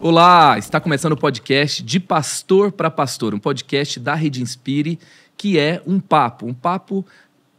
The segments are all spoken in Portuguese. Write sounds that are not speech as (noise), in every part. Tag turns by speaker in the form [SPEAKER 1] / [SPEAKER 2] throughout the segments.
[SPEAKER 1] Olá, está começando o podcast De Pastor para Pastor, um podcast da Rede Inspire, que é um papo, um papo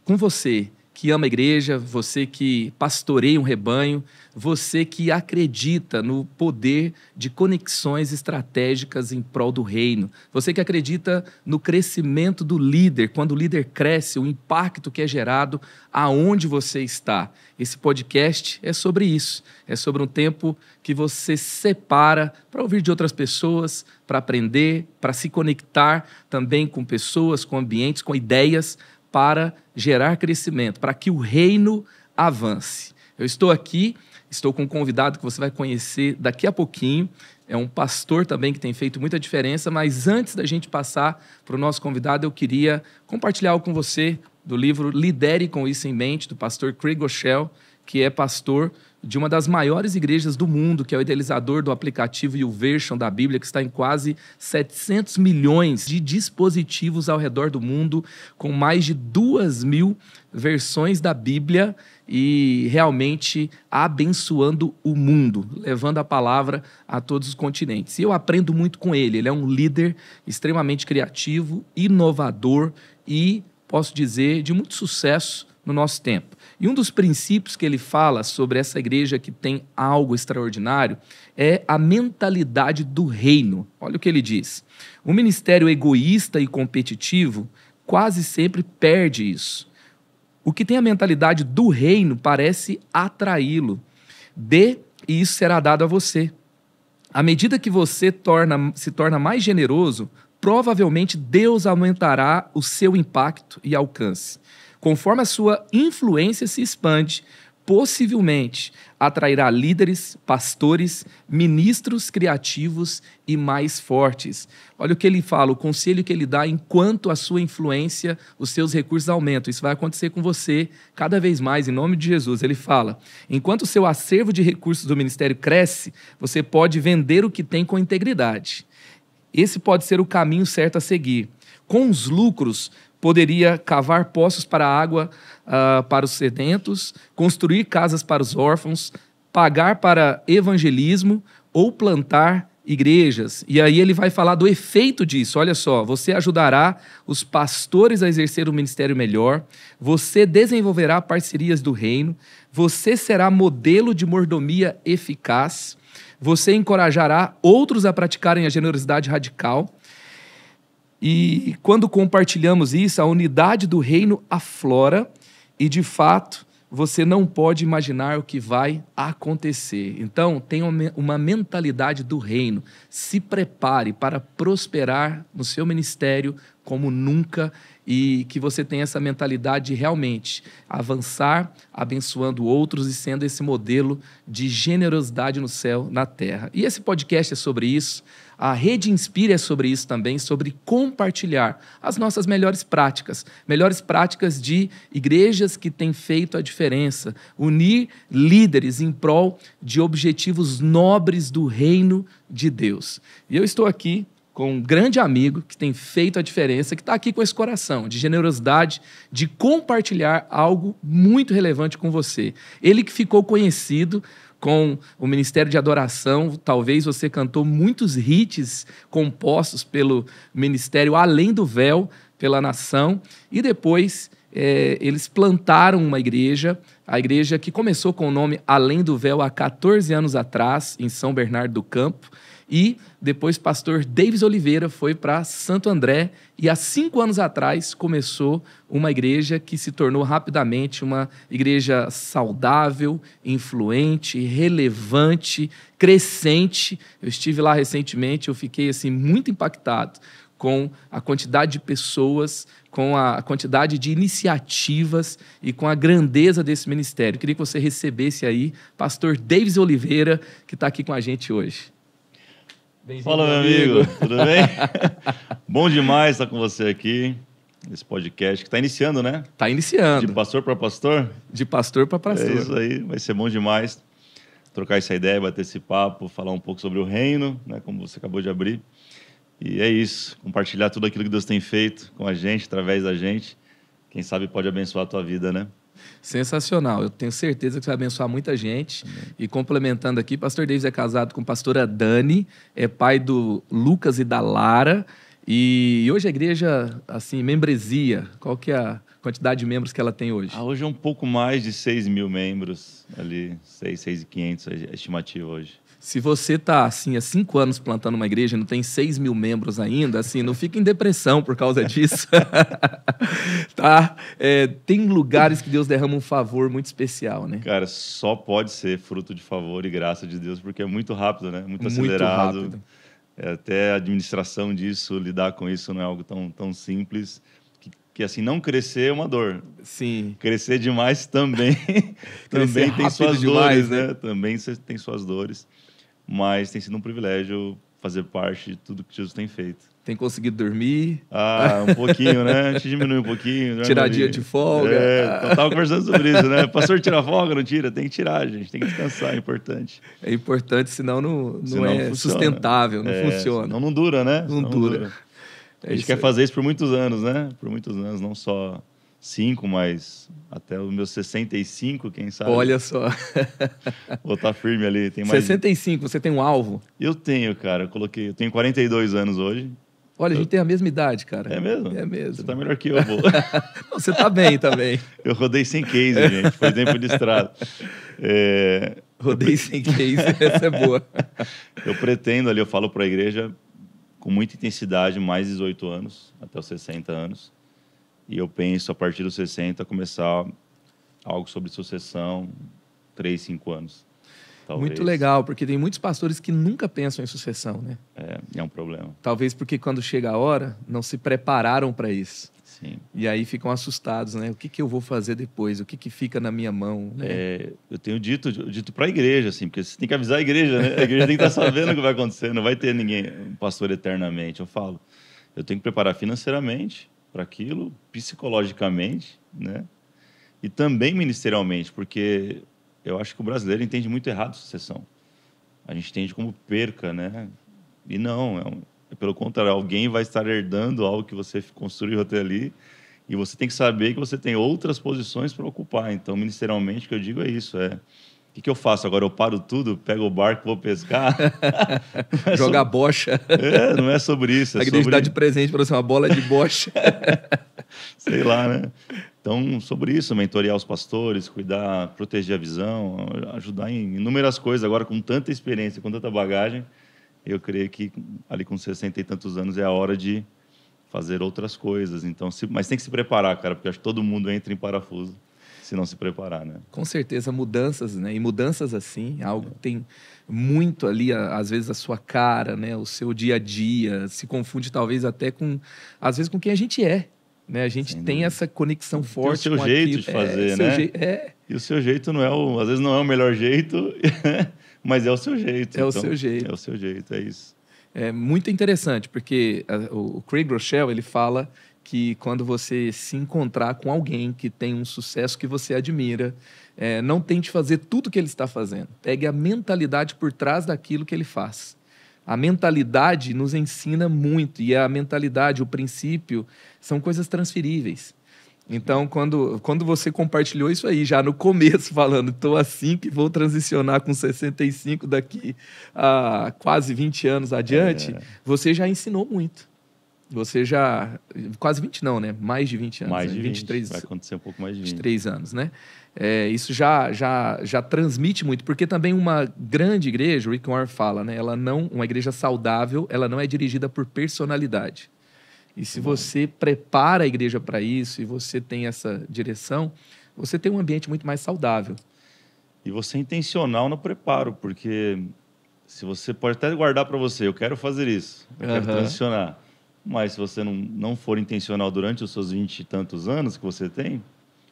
[SPEAKER 1] com você que ama a igreja, você que pastoreia um rebanho, você que acredita no poder de conexões estratégicas em prol do reino, você que acredita no crescimento do líder, quando o líder cresce, o impacto que é gerado aonde você está. Esse podcast é sobre isso, é sobre um tempo que você separa para ouvir de outras pessoas, para aprender, para se conectar também com pessoas, com ambientes, com ideias, para gerar crescimento, para que o reino avance. Eu estou aqui, estou com um convidado que você vai conhecer daqui a pouquinho. É um pastor também que tem feito muita diferença, mas antes da gente passar para o nosso convidado, eu queria compartilhar algo com você do livro Lidere com Isso em Mente, do pastor Craig Rochelle, que é pastor de uma das maiores igrejas do mundo, que é o idealizador do aplicativo e o version da Bíblia, que está em quase 700 milhões de dispositivos ao redor do mundo, com mais de duas mil versões da Bíblia e realmente abençoando o mundo, levando a palavra a todos os continentes. E eu aprendo muito com ele. Ele é um líder extremamente criativo, inovador e, posso dizer, de muito sucesso no nosso tempo. E um dos princípios que ele fala sobre essa igreja que tem algo extraordinário é a mentalidade do reino. Olha o que ele diz. O ministério egoísta e competitivo quase sempre perde isso. O que tem a mentalidade do reino parece atraí-lo. Dê e isso será dado a você. À medida que você torna, se torna mais generoso, provavelmente Deus aumentará o seu impacto e alcance. Conforme a sua influência se expande, possivelmente atrairá líderes, pastores, ministros criativos e mais fortes. Olha o que ele fala, o conselho que ele dá enquanto a sua influência, os seus recursos aumentam. Isso vai acontecer com você cada vez mais, em nome de Jesus. Ele fala: enquanto o seu acervo de recursos do ministério cresce, você pode vender o que tem com integridade. Esse pode ser o caminho certo a seguir. Com os lucros, poderia cavar poços para água uh, para os sedentos, construir casas para os órfãos, pagar para evangelismo ou plantar igrejas. E aí ele vai falar do efeito disso. Olha só, você ajudará os pastores a exercer o um ministério melhor, você desenvolverá parcerias do reino, você será modelo de mordomia eficaz, você encorajará outros a praticarem a generosidade radical, e quando compartilhamos isso, a unidade do reino aflora e, de fato, você não pode imaginar o que vai acontecer. Então, tenha uma mentalidade do reino. Se prepare para prosperar no seu ministério como nunca e que você tenha essa mentalidade de realmente avançar, abençoando outros e sendo esse modelo de generosidade no céu, na terra. E esse podcast é sobre isso. A Rede Inspira é sobre isso também, sobre compartilhar as nossas melhores práticas, melhores práticas de igrejas que têm feito a diferença, unir líderes em prol de objetivos nobres do reino de Deus. E eu estou aqui com um grande amigo que tem feito a diferença, que está aqui com esse coração de generosidade, de compartilhar algo muito relevante com você. Ele que ficou conhecido com o Ministério de Adoração. Talvez você cantou muitos hits compostos pelo Ministério Além do Véu, pela nação. E depois é, eles plantaram uma igreja, a igreja que começou com o nome Além do Véu há 14 anos atrás, em São Bernardo do Campo. E depois, pastor Davis Oliveira foi para Santo André e há cinco anos atrás começou uma igreja que se tornou rapidamente uma igreja saudável, influente, relevante, crescente. Eu estive lá recentemente, eu fiquei assim muito impactado com a quantidade de pessoas, com a quantidade de iniciativas e com a grandeza desse ministério. Queria que você recebesse aí, pastor Davis Oliveira, que está aqui com a gente hoje. Fala, meu amigo. amigo. Tudo bem?
[SPEAKER 2] (laughs) Bom demais estar com você aqui. nesse podcast que está iniciando, né? Está iniciando. De pastor para pastor? De pastor para pastor. É isso aí, vai ser bom demais trocar essa ideia, bater esse papo, falar um pouco sobre o reino, né, como você acabou de abrir. E é isso, compartilhar tudo aquilo que Deus tem feito com a gente, através da gente. Quem sabe pode abençoar a tua vida, né? sensacional. Eu tenho
[SPEAKER 1] certeza que você vai abençoar muita gente. Amém. E complementando aqui, pastor Davis é casado com pastora Dani, é pai do Lucas e da Lara. E hoje a igreja, assim, membresia, qual que é a quantidade de membros que ela tem hoje?
[SPEAKER 2] Ah, hoje é um pouco mais de 6 mil membros, ali, 6, 6 e a estimativa hoje
[SPEAKER 1] se você está assim há cinco anos plantando uma igreja e não tem seis mil membros ainda, assim, não fica em depressão por causa disso.
[SPEAKER 2] (laughs) tá? É, tem lugares que Deus derrama um favor muito especial, né? Cara, só pode ser fruto de favor e graça de Deus, porque é muito rápido, né? Muito acelerado. Muito rápido. É, até a administração disso, lidar com isso não é algo tão, tão simples que assim não crescer é uma dor. Sim. Crescer demais também (laughs) também tem suas demais, dores, né? né? Também tem suas dores mas tem sido um privilégio fazer parte de tudo que Jesus tem feito. Tem conseguido dormir? Ah, um pouquinho, né? A gente diminui um pouquinho. Né, tirar dia de folga. É, eu então tava conversando sobre isso, né? Pastor tira folga, não tira? Tem que tirar, gente. Tem que descansar, é importante. É importante, senão não, não senão é sustentável, não é, funciona. Senão não dura, né? Não, não dura. dura. É a gente quer fazer isso por muitos anos, né? Por muitos anos, não só cinco, mas até os meus 65, quem sabe. Olha só. (laughs) Vou estar tá firme ali. Tem mais... 65, você tem um alvo? Eu tenho, cara. Eu coloquei. Eu tenho 42 anos hoje.
[SPEAKER 1] Olha, eu... a gente tem a mesma idade, cara. É mesmo? É mesmo. Você tá
[SPEAKER 2] melhor que eu, vou. (laughs) você tá bem também. Tá eu rodei sem case, gente. Foi tempo de estrada. É... Rodei sem case, essa é boa. (laughs) Eu pretendo ali, eu falo para a igreja com muita intensidade, mais 18 anos, até os 60 anos e eu penso, a partir dos 60, começar algo sobre sucessão, 3, 5 anos. Talvez. Muito
[SPEAKER 1] legal, porque tem muitos pastores que nunca pensam em sucessão, né? É, é um problema. Talvez porque quando chega a hora, não se prepararam para isso. Sim. E aí ficam assustados, né? O que, que eu vou fazer depois? O que, que fica na minha mão? Né? É,
[SPEAKER 2] eu tenho dito, dito para a igreja, assim, porque você tem que avisar a igreja, né? A igreja tem que estar tá sabendo o que vai acontecer, não vai ter ninguém, um pastor eternamente. Eu falo, eu tenho que preparar financeiramente, para aquilo, psicologicamente, né? E também ministerialmente, porque eu acho que o brasileiro entende muito errado sucessão. A gente entende como perca, né? E não, é, um, é pelo contrário, alguém vai estar herdando algo que você construiu até ali e você tem que saber que você tem outras posições para ocupar. Então, ministerialmente, o que eu digo é isso, é que, que eu faço agora? Eu paro tudo, pego o barco, vou pescar?
[SPEAKER 1] (laughs) é Jogar sobre... bocha? É, não é sobre isso. É a igreja sobre... dá de presente para você é uma bola de bocha.
[SPEAKER 2] (laughs) Sei lá, né? Então, sobre isso, mentorear os pastores, cuidar, proteger a visão, ajudar em inúmeras coisas. Agora, com tanta experiência, com tanta bagagem, eu creio que ali com 60 e tantos anos é a hora de fazer outras coisas. Então, se... mas tem que se preparar, cara, porque acho que todo mundo entra em parafuso se não se preparar, né? Com
[SPEAKER 1] certeza, mudanças, né? E mudanças assim, algo tem muito ali, às vezes, a sua cara, né? O seu dia a dia, se confunde talvez até com, às vezes, com quem a gente é, né? A gente Sem tem dúvida. essa conexão forte tem o seu jeito aquilo. de fazer, é, né? Je... É.
[SPEAKER 2] E o seu jeito não é o, às vezes não é o melhor jeito, (laughs) mas é o seu jeito. É então, o seu jeito. É o seu jeito, é
[SPEAKER 1] isso. É muito interessante porque a, o Craig Rochelle ele fala que quando você se encontrar com alguém que tem um sucesso que você admira, é, não tente fazer tudo que ele está fazendo. Pegue a mentalidade por trás daquilo que ele faz. A mentalidade nos ensina muito e a mentalidade, o princípio, são coisas transferíveis. Então, quando, quando você compartilhou isso aí, já no começo, (laughs) falando, estou assim que vou transicionar com 65 daqui a quase 20 anos adiante, é. você já ensinou muito. Você já. Quase 20, não, né? Mais de 20 anos. Mais né? de 20, 23, vai acontecer um pouco mais de 20. 23 anos, né? É, isso já, já, já transmite muito, porque também uma grande igreja, o Rick Warren fala, né? Ela não, uma igreja saudável, ela não é dirigida por personalidade. E se uhum. você prepara a igreja para isso e você tem essa direção, você tem um ambiente muito mais saudável.
[SPEAKER 2] E você é intencional no preparo, porque se você pode até guardar para você, eu quero fazer isso, eu uhum. quero transicionar mas se você não, não for intencional durante os seus vinte e tantos anos que você tem,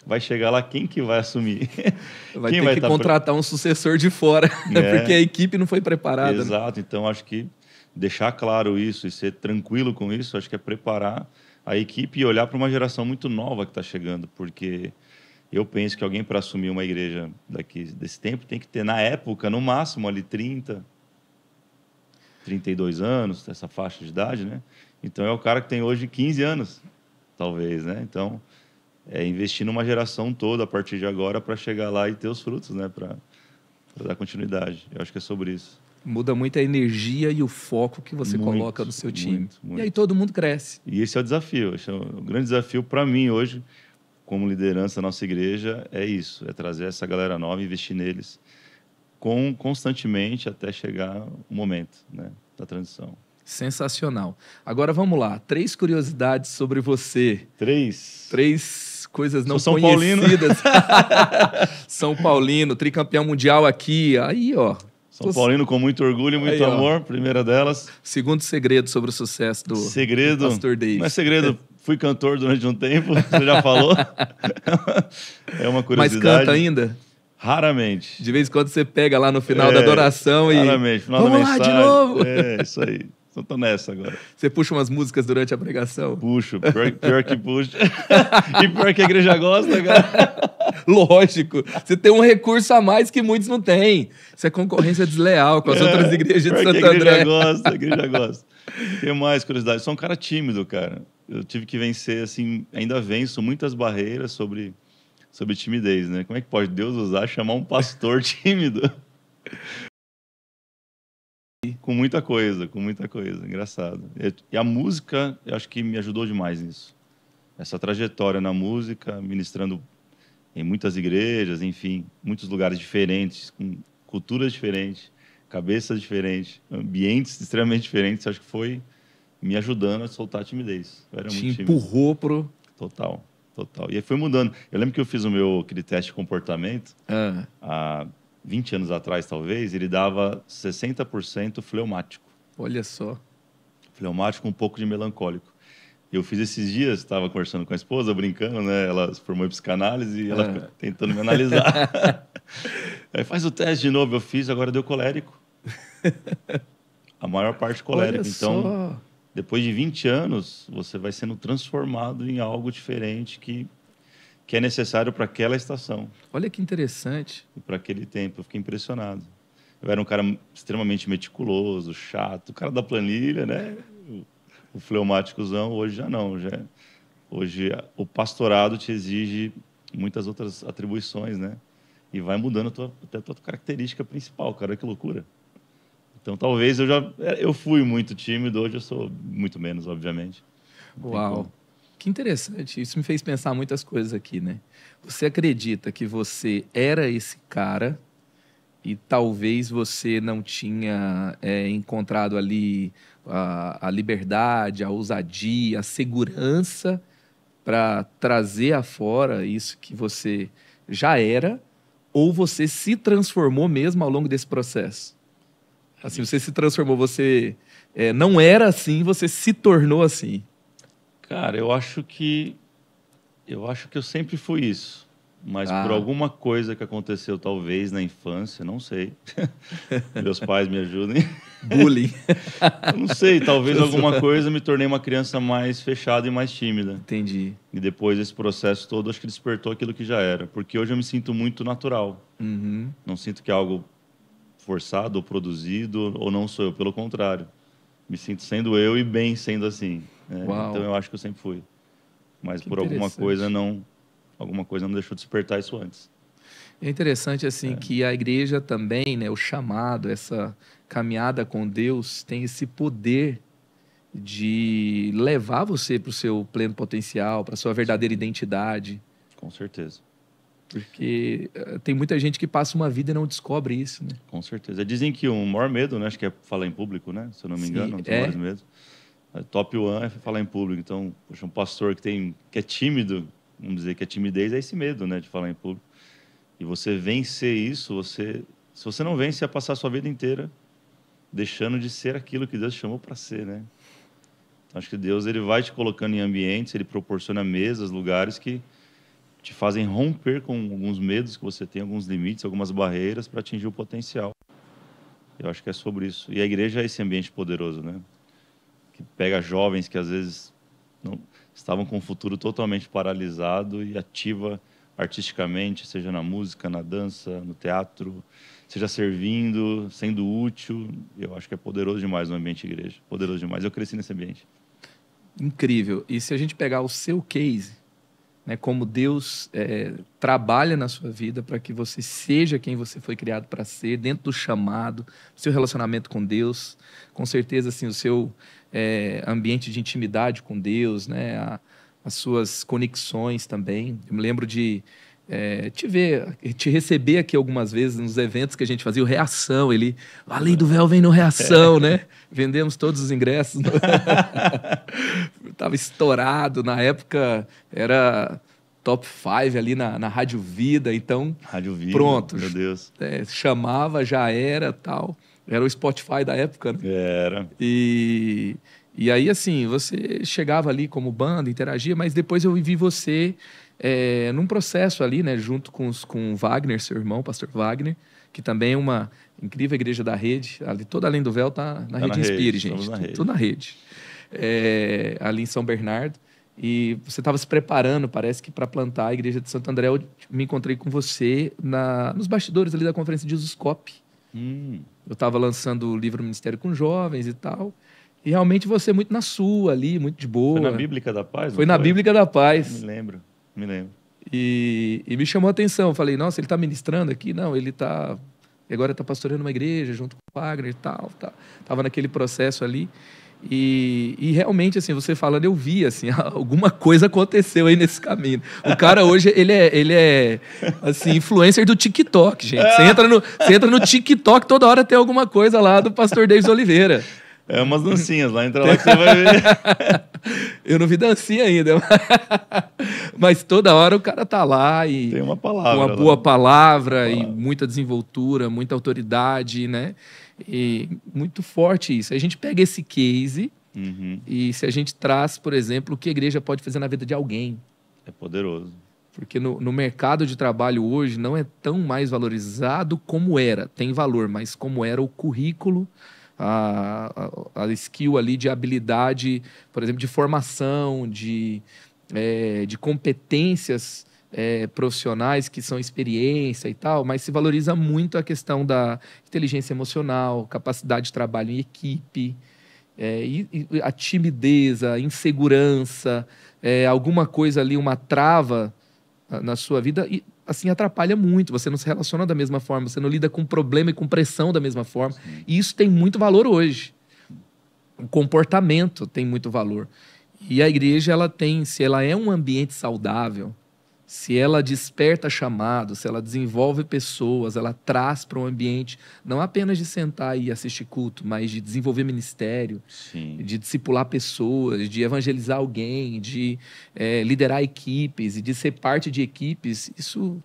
[SPEAKER 2] vai chegar lá quem que vai assumir? (laughs) Vai quem ter vai que tá contratar pre... um sucessor de fora, (laughs) é. porque a equipe não foi preparada. Né? Exato, né? então acho que deixar claro isso e ser tranquilo com isso, acho que é preparar a equipe e olhar para uma geração muito nova que está chegando, porque eu penso que alguém para assumir uma igreja daqui desse tempo tem que ter, na época, no máximo ali 30, 32 anos, essa faixa de idade, né? Então é o cara que tem hoje 15 anos, talvez, né? Então é investir numa geração toda a partir de agora para chegar lá e ter os frutos, né? Para dar continuidade. Eu acho que é sobre isso.
[SPEAKER 1] Muda muito a energia e o foco que você muito, coloca no seu time. Muito, muito. E aí todo mundo cresce.
[SPEAKER 2] E esse é o desafio. Esse é o grande desafio para mim hoje, como liderança da nossa igreja, é isso: é trazer essa galera nova, investir neles com, constantemente até chegar o momento né,
[SPEAKER 1] da transição. Sensacional. Agora vamos lá. Três curiosidades sobre você. Três. Três coisas não São conhecidas. Paulino. (laughs) (laughs) São Paulino, tricampeão mundial aqui. Aí, ó. São Paulino
[SPEAKER 2] com muito orgulho
[SPEAKER 1] e muito Aí, amor, primeira delas. Segundo segredo sobre o sucesso do, segredo, do Pastor Dave. Não é segredo,
[SPEAKER 2] é. fui cantor durante um tempo, (laughs) você já falou. é uma curiosidade. Mas canta ainda?
[SPEAKER 1] Raramente. De vez em quando você pega lá no final é, da adoração e. Raramente, final Vamos da mensagem. Lá de novo. É, isso aí. Então tô nessa agora. Você puxa umas músicas durante a pregação? Puxo, pior, pior que puxo. (laughs) e pior que a igreja gosta, cara. (laughs) Lógico, você tem um recurso a mais que muitos não têm. Isso é concorrência desleal com as é, outras igrejas de Santo André. A (laughs) igreja gosta,
[SPEAKER 2] a igreja gosta. Tem mais curiosidade. Sou um cara tímido, cara. Eu tive que vencer, assim, ainda venço muitas barreiras sobre, sobre timidez, né? Como é que pode Deus usar chamar um pastor tímido? com muita coisa, com muita coisa, engraçado. E a música, eu acho que me ajudou demais nisso. Essa trajetória na música, ministrando em muitas igrejas, enfim, muitos lugares diferentes, com culturas diferentes, cabeças diferentes, ambientes extremamente diferentes, acho que foi me ajudando a soltar a timidez. Eu era Te muito empurrou pro... Total, total. E aí foi mudando. Eu lembro que eu fiz o meu, aquele teste de comportamento ah. 20 anos atrás talvez, ele dava 60% fleumático. Olha só. Fleumático um pouco de melancólico. Eu fiz esses dias, estava conversando com a esposa, brincando, né? Ela se formou em psicanálise e ela ah. (laughs) tentando me analisar. (laughs) Aí faz o teste de novo, eu fiz, agora deu colérico. (laughs) A maior parte colérico. Olha então, só. depois de 20 anos, você vai sendo transformado em algo diferente que que é necessário para aquela estação. Olha que interessante. E para aquele tempo, eu fiquei impressionado. Eu era um cara extremamente meticuloso, chato, o cara da planilha, né? O, o fleumáticozão, hoje já não. Já, é. hoje o pastorado te exige muitas outras atribuições, né? E vai mudando a tua, até a tua característica principal, cara, que loucura. Então talvez eu já é, eu fui muito tímido, hoje eu sou muito menos, obviamente. Uau. Que interessante.
[SPEAKER 1] Isso me fez pensar muitas coisas aqui, né? Você acredita que você era esse cara e talvez você não tinha é, encontrado ali a, a, liberdade, a ousadia, a segurança para trazer afora isso que você já era, ou você se transformou mesmo ao longo desse processo? Assim, você se transformou, você é, não era assim, você se tornou assim.
[SPEAKER 2] Cara, eu acho que eu acho que eu sempre fui isso. Mas ah. por alguma coisa que aconteceu, talvez na infância, não sei. (laughs) Meus pais me ajudem. Bullying. (laughs) não sei, talvez alguma (laughs) coisa me tornei uma criança mais fechada e mais tímida. Entendi. E depois esse processo todo, acho que despertou aquilo que já era. Porque hoje eu me sinto muito natural. Uhum. Não sinto que é algo forçado ou produzido, ou não sou eu, pelo contrário me sinto sendo eu e bem sendo assim. Né? Então eu acho que eu sempre fui. Mas que por alguma coisa não alguma coisa não deixou despertar isso antes.
[SPEAKER 1] É interessante assim é. que a igreja também, né, o chamado, essa caminhada com Deus tem esse poder de levar você para o seu pleno potencial, para sua verdadeira identidade. Com certeza. Porque eh, tem muita gente que passa uma vida e não descobre isso, né?
[SPEAKER 2] Com certeza. Dizem que o maior medo, né? Acho que é falar em público, né? Se eu não me engano, Sim, um dos é. medos. É, top one é falar em público. Então, poxa, um pastor que, tem, que é tímido, vamos dizer que a é timidez é esse medo, né? De falar em público. E você vencer isso, você... Se você não vence, você vai passar a sua vida inteira deixando de ser aquilo que Deus chamou para ser, né? Então, acho que Deus ele vai te colocando em ambientes, ele proporciona mesas, lugares que te fazem romper com alguns medos que você tem, alguns limites, algumas barreiras para atingir o potencial. Eu acho que é sobre isso. E a igreja é esse ambiente poderoso, né? Que pega jovens que às vezes não, estavam com o futuro totalmente paralisado e ativa artisticamente, seja na música, na dança, no teatro, seja servindo, sendo útil. Eu acho que é poderoso demais o ambiente igreja, poderoso demais. Eu cresci nesse ambiente. Incrível. E se a gente pegar o seu case,
[SPEAKER 1] né, como Deus é, trabalha na sua vida para que você seja quem você foi criado para ser, dentro do chamado, seu relacionamento com Deus, com certeza assim, o seu é, ambiente de intimidade com Deus, né, a, as suas conexões também. Eu me lembro de é, te ver, te receber aqui algumas vezes nos eventos que a gente fazia, o Reação, ele, a lei do véu vem no Reação, é. né? Vendemos todos os ingressos. (laughs) Tava estourado, na época era top 5 ali na, na Rádio Vida, então... Rádio Vida, pronto, meu Deus. É, chamava, já era, tal. Era o Spotify da época, né? Era. E... E aí, assim, você chegava ali como banda, interagia, mas depois eu vi você é, num processo ali, né, junto com, os, com Wagner, seu irmão, pastor Wagner, que também é uma incrível igreja da rede, ali toda além do véu tá na tá rede Inspire, gente, na tudo, rede. tudo na rede, é, ali em São Bernardo. E você estava se preparando, parece que, para plantar a igreja de Santo André. Eu me encontrei com você na, nos bastidores ali da conferência de Ususcope. Hum. Eu estava lançando o livro Ministério com Jovens e tal. E realmente você é muito na sua ali, muito de boa. Foi na Bíblica da Paz? Foi, foi na Bíblica da Paz. Eu me lembro. Me lembro. E, e me chamou a atenção. Eu falei, nossa, ele está ministrando aqui? Não, ele está. Agora está pastoreando uma igreja junto com o Wagner e tal. Tá, tava naquele processo ali. E, e, realmente, assim, você falando, eu vi, assim, (laughs) alguma coisa aconteceu aí nesse caminho. O cara hoje, ele é, ele é assim, influencer do TikTok, gente. Você entra, no, você entra no TikTok, toda hora tem alguma coisa lá do pastor Davis Oliveira. É umas (laughs) dancinhas lá, entra lá que você vai
[SPEAKER 2] ver.
[SPEAKER 1] (laughs) Eu não vi dancinha ainda. Mas toda hora o cara tá lá e. Tem uma palavra. Uma né? boa palavra, palavra, e muita desenvoltura, muita autoridade, né? E muito forte isso. A gente pega esse case uhum. e se a gente traz, por exemplo, o que a igreja pode fazer na vida de alguém. É poderoso. Porque no, no mercado de trabalho hoje não é tão mais valorizado como era. Tem valor, mas como era o currículo a, a, a skill ali de habilidade, por exemplo, de formação, de, é, de competências é, profissionais que são experiência e tal, mas se valoriza muito a questão da inteligência emocional, capacidade de trabalho em equipe, é, e, e a timidez, a insegurança, é, alguma coisa ali, uma trava na sua vida, e assim atrapalha muito. Você não se relaciona da mesma forma, você não lida com problema e com pressão da mesma forma. Sim. E isso tem muito valor hoje. O comportamento tem muito valor. E a igreja ela tem, se ela é um ambiente saudável, se ela desperta chamados, se ela desenvolve pessoas, ela traz para o um ambiente, não apenas de sentar e assistir culto, mas de desenvolver ministério, Sim. de discipular pessoas, de evangelizar alguém, de é, liderar equipes e de ser parte de equipes, isso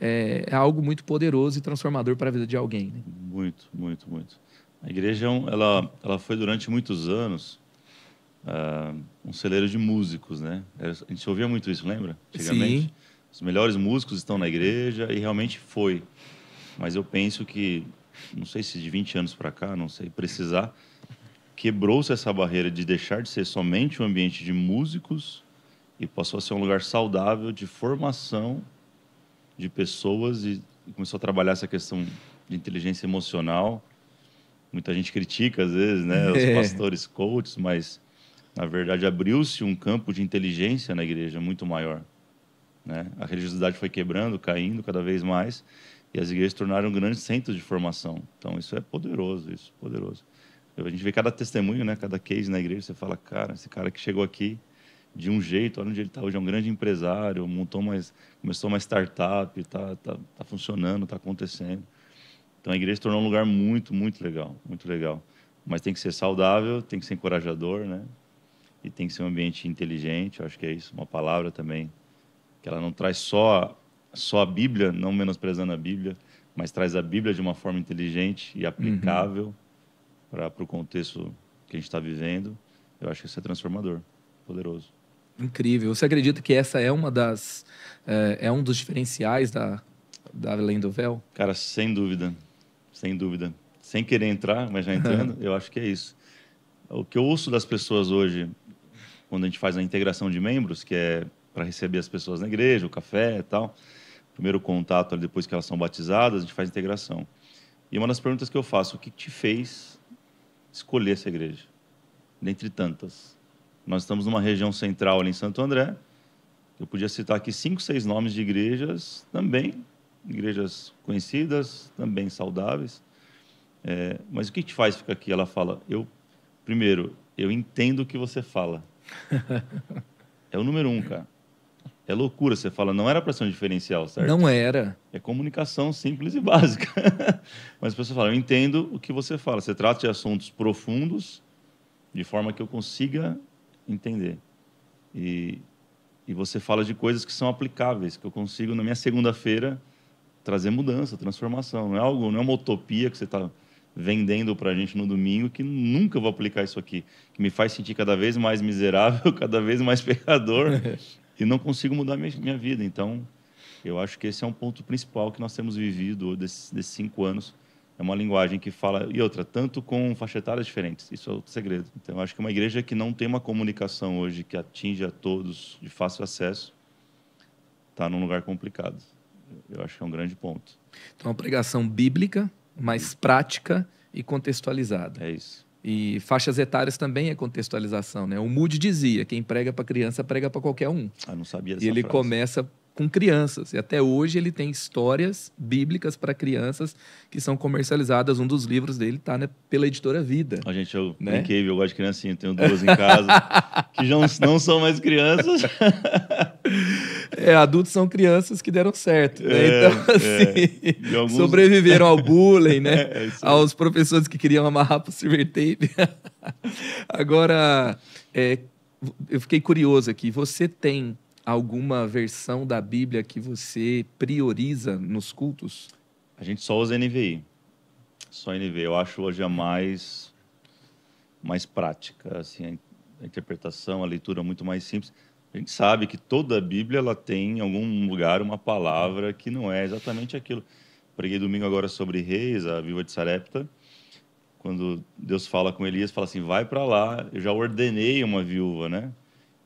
[SPEAKER 1] é, é algo muito poderoso e transformador para a vida de alguém. Né?
[SPEAKER 2] Muito, muito, muito. A igreja, é ela, ela foi durante muitos anos uh, um celeiro de músicos, né? A gente ouvia muito isso, lembra? Antigamente. Sim os melhores músicos estão na igreja e realmente foi. Mas eu penso que, não sei se de 20 anos para cá, não sei precisar, quebrou-se essa barreira de deixar de ser somente um ambiente de músicos e passou a ser um lugar saudável de formação de pessoas e começou a trabalhar essa questão de inteligência emocional. Muita gente critica às vezes, né, os (laughs) é. pastores coaches, mas na verdade abriu-se um campo de inteligência na igreja muito maior. Né? A religiosidade foi quebrando, caindo cada vez mais, e as igrejas se tornaram grandes centros de formação. Então, isso é poderoso, isso é poderoso. A gente vê cada testemunho, né? cada case na igreja, você fala, cara, esse cara que chegou aqui de um jeito, olha onde ele está hoje, é um grande empresário, montou mais, começou uma startup, está tá, tá funcionando, está acontecendo. Então, a igreja se tornou um lugar muito, muito legal, muito legal. Mas tem que ser saudável, tem que ser encorajador, né? E tem que ser um ambiente inteligente, eu acho que é isso, uma palavra também que ela não traz só, só a Bíblia, não menosprezando a Bíblia, mas traz a Bíblia de uma forma inteligente e aplicável uhum. para o contexto que a gente está vivendo. Eu acho que isso é transformador, poderoso. Incrível. Você acredita que essa é uma das é, é um dos diferenciais da da Além do Véu? Cara, sem dúvida, sem dúvida. Sem querer entrar, mas já (laughs) entrando, eu acho que é isso. O que eu ouço das pessoas hoje, quando a gente faz a integração de membros, que é para receber as pessoas na igreja, o café e tal. Primeiro contato, depois que elas são batizadas, a gente faz integração. E uma das perguntas que eu faço, o que te fez escolher essa igreja? Dentre tantas. Nós estamos numa região central ali em Santo André. Eu podia citar aqui cinco, seis nomes de igrejas também, igrejas conhecidas, também saudáveis. É, mas o que te faz ficar aqui? Ela fala, eu, primeiro, eu entendo o que você fala. (laughs) é o número um, cara. É loucura, você fala, não era para ser um diferencial, certo? Não era. É comunicação simples e básica. (laughs) Mas a pessoa fala, eu entendo o que você fala. Você trata de assuntos profundos de forma que eu consiga entender. E, e você fala de coisas que são aplicáveis, que eu consigo, na minha segunda-feira, trazer mudança, transformação. Não é algo, não é uma utopia que você está vendendo para a gente no domingo que nunca vou aplicar isso aqui, que me faz sentir cada vez mais miserável, (laughs) cada vez mais pecador (laughs) e não consigo mudar minha, minha vida. Então, eu acho que esse é um ponto principal que nós temos vivido desses, desses cinco anos. É uma linguagem que fala, e outra, tanto com faixa diferentes. Isso é outro segredo. Então, eu acho que uma igreja que não tem uma comunicação hoje que atinge a todos de fácil acesso, está num lugar complicado. Eu acho que é um grande ponto. Então, é uma
[SPEAKER 1] pregação bíblica, mais prática e contextualizada. É isso. E faixas etárias também é contextualização, né? O Moody dizia, quem prega para criança, prega para qualquer um. Ah, não sabia dessa E ele frase. começa com crianças. E até hoje ele tem histórias bíblicas para crianças que são comercializadas. Um dos livros dele está né, pela editora Vida. A gente, eu né? brinquei, eu gosto de
[SPEAKER 2] criancinha, tenho duas em casa que já não, são mais crianças. (laughs)
[SPEAKER 1] é, adultos são crianças que deram certo. Né? É, então, é. assim, é. alguns... sobreviveram ao bullying, né? (laughs) É, aos professores que queriam amarrar para silver tape. (laughs) Agora, é, eu fiquei curioso aqui. Você tem
[SPEAKER 2] alguma versão da Bíblia que você prioriza nos cultos? A gente só usa NVI. Só NVI. Eu acho hoje a mais mais prática, assim, a interpretação, a leitura muito mais simples. A gente sabe que toda a Bíblia ela tem em algum lugar uma palavra que não é exatamente aquilo. Preguei domingo agora sobre Reis, a Viva de Sarepta. Quando Deus fala com Elias, fala assim: "Vai para lá, eu já ordenei uma viúva, né?"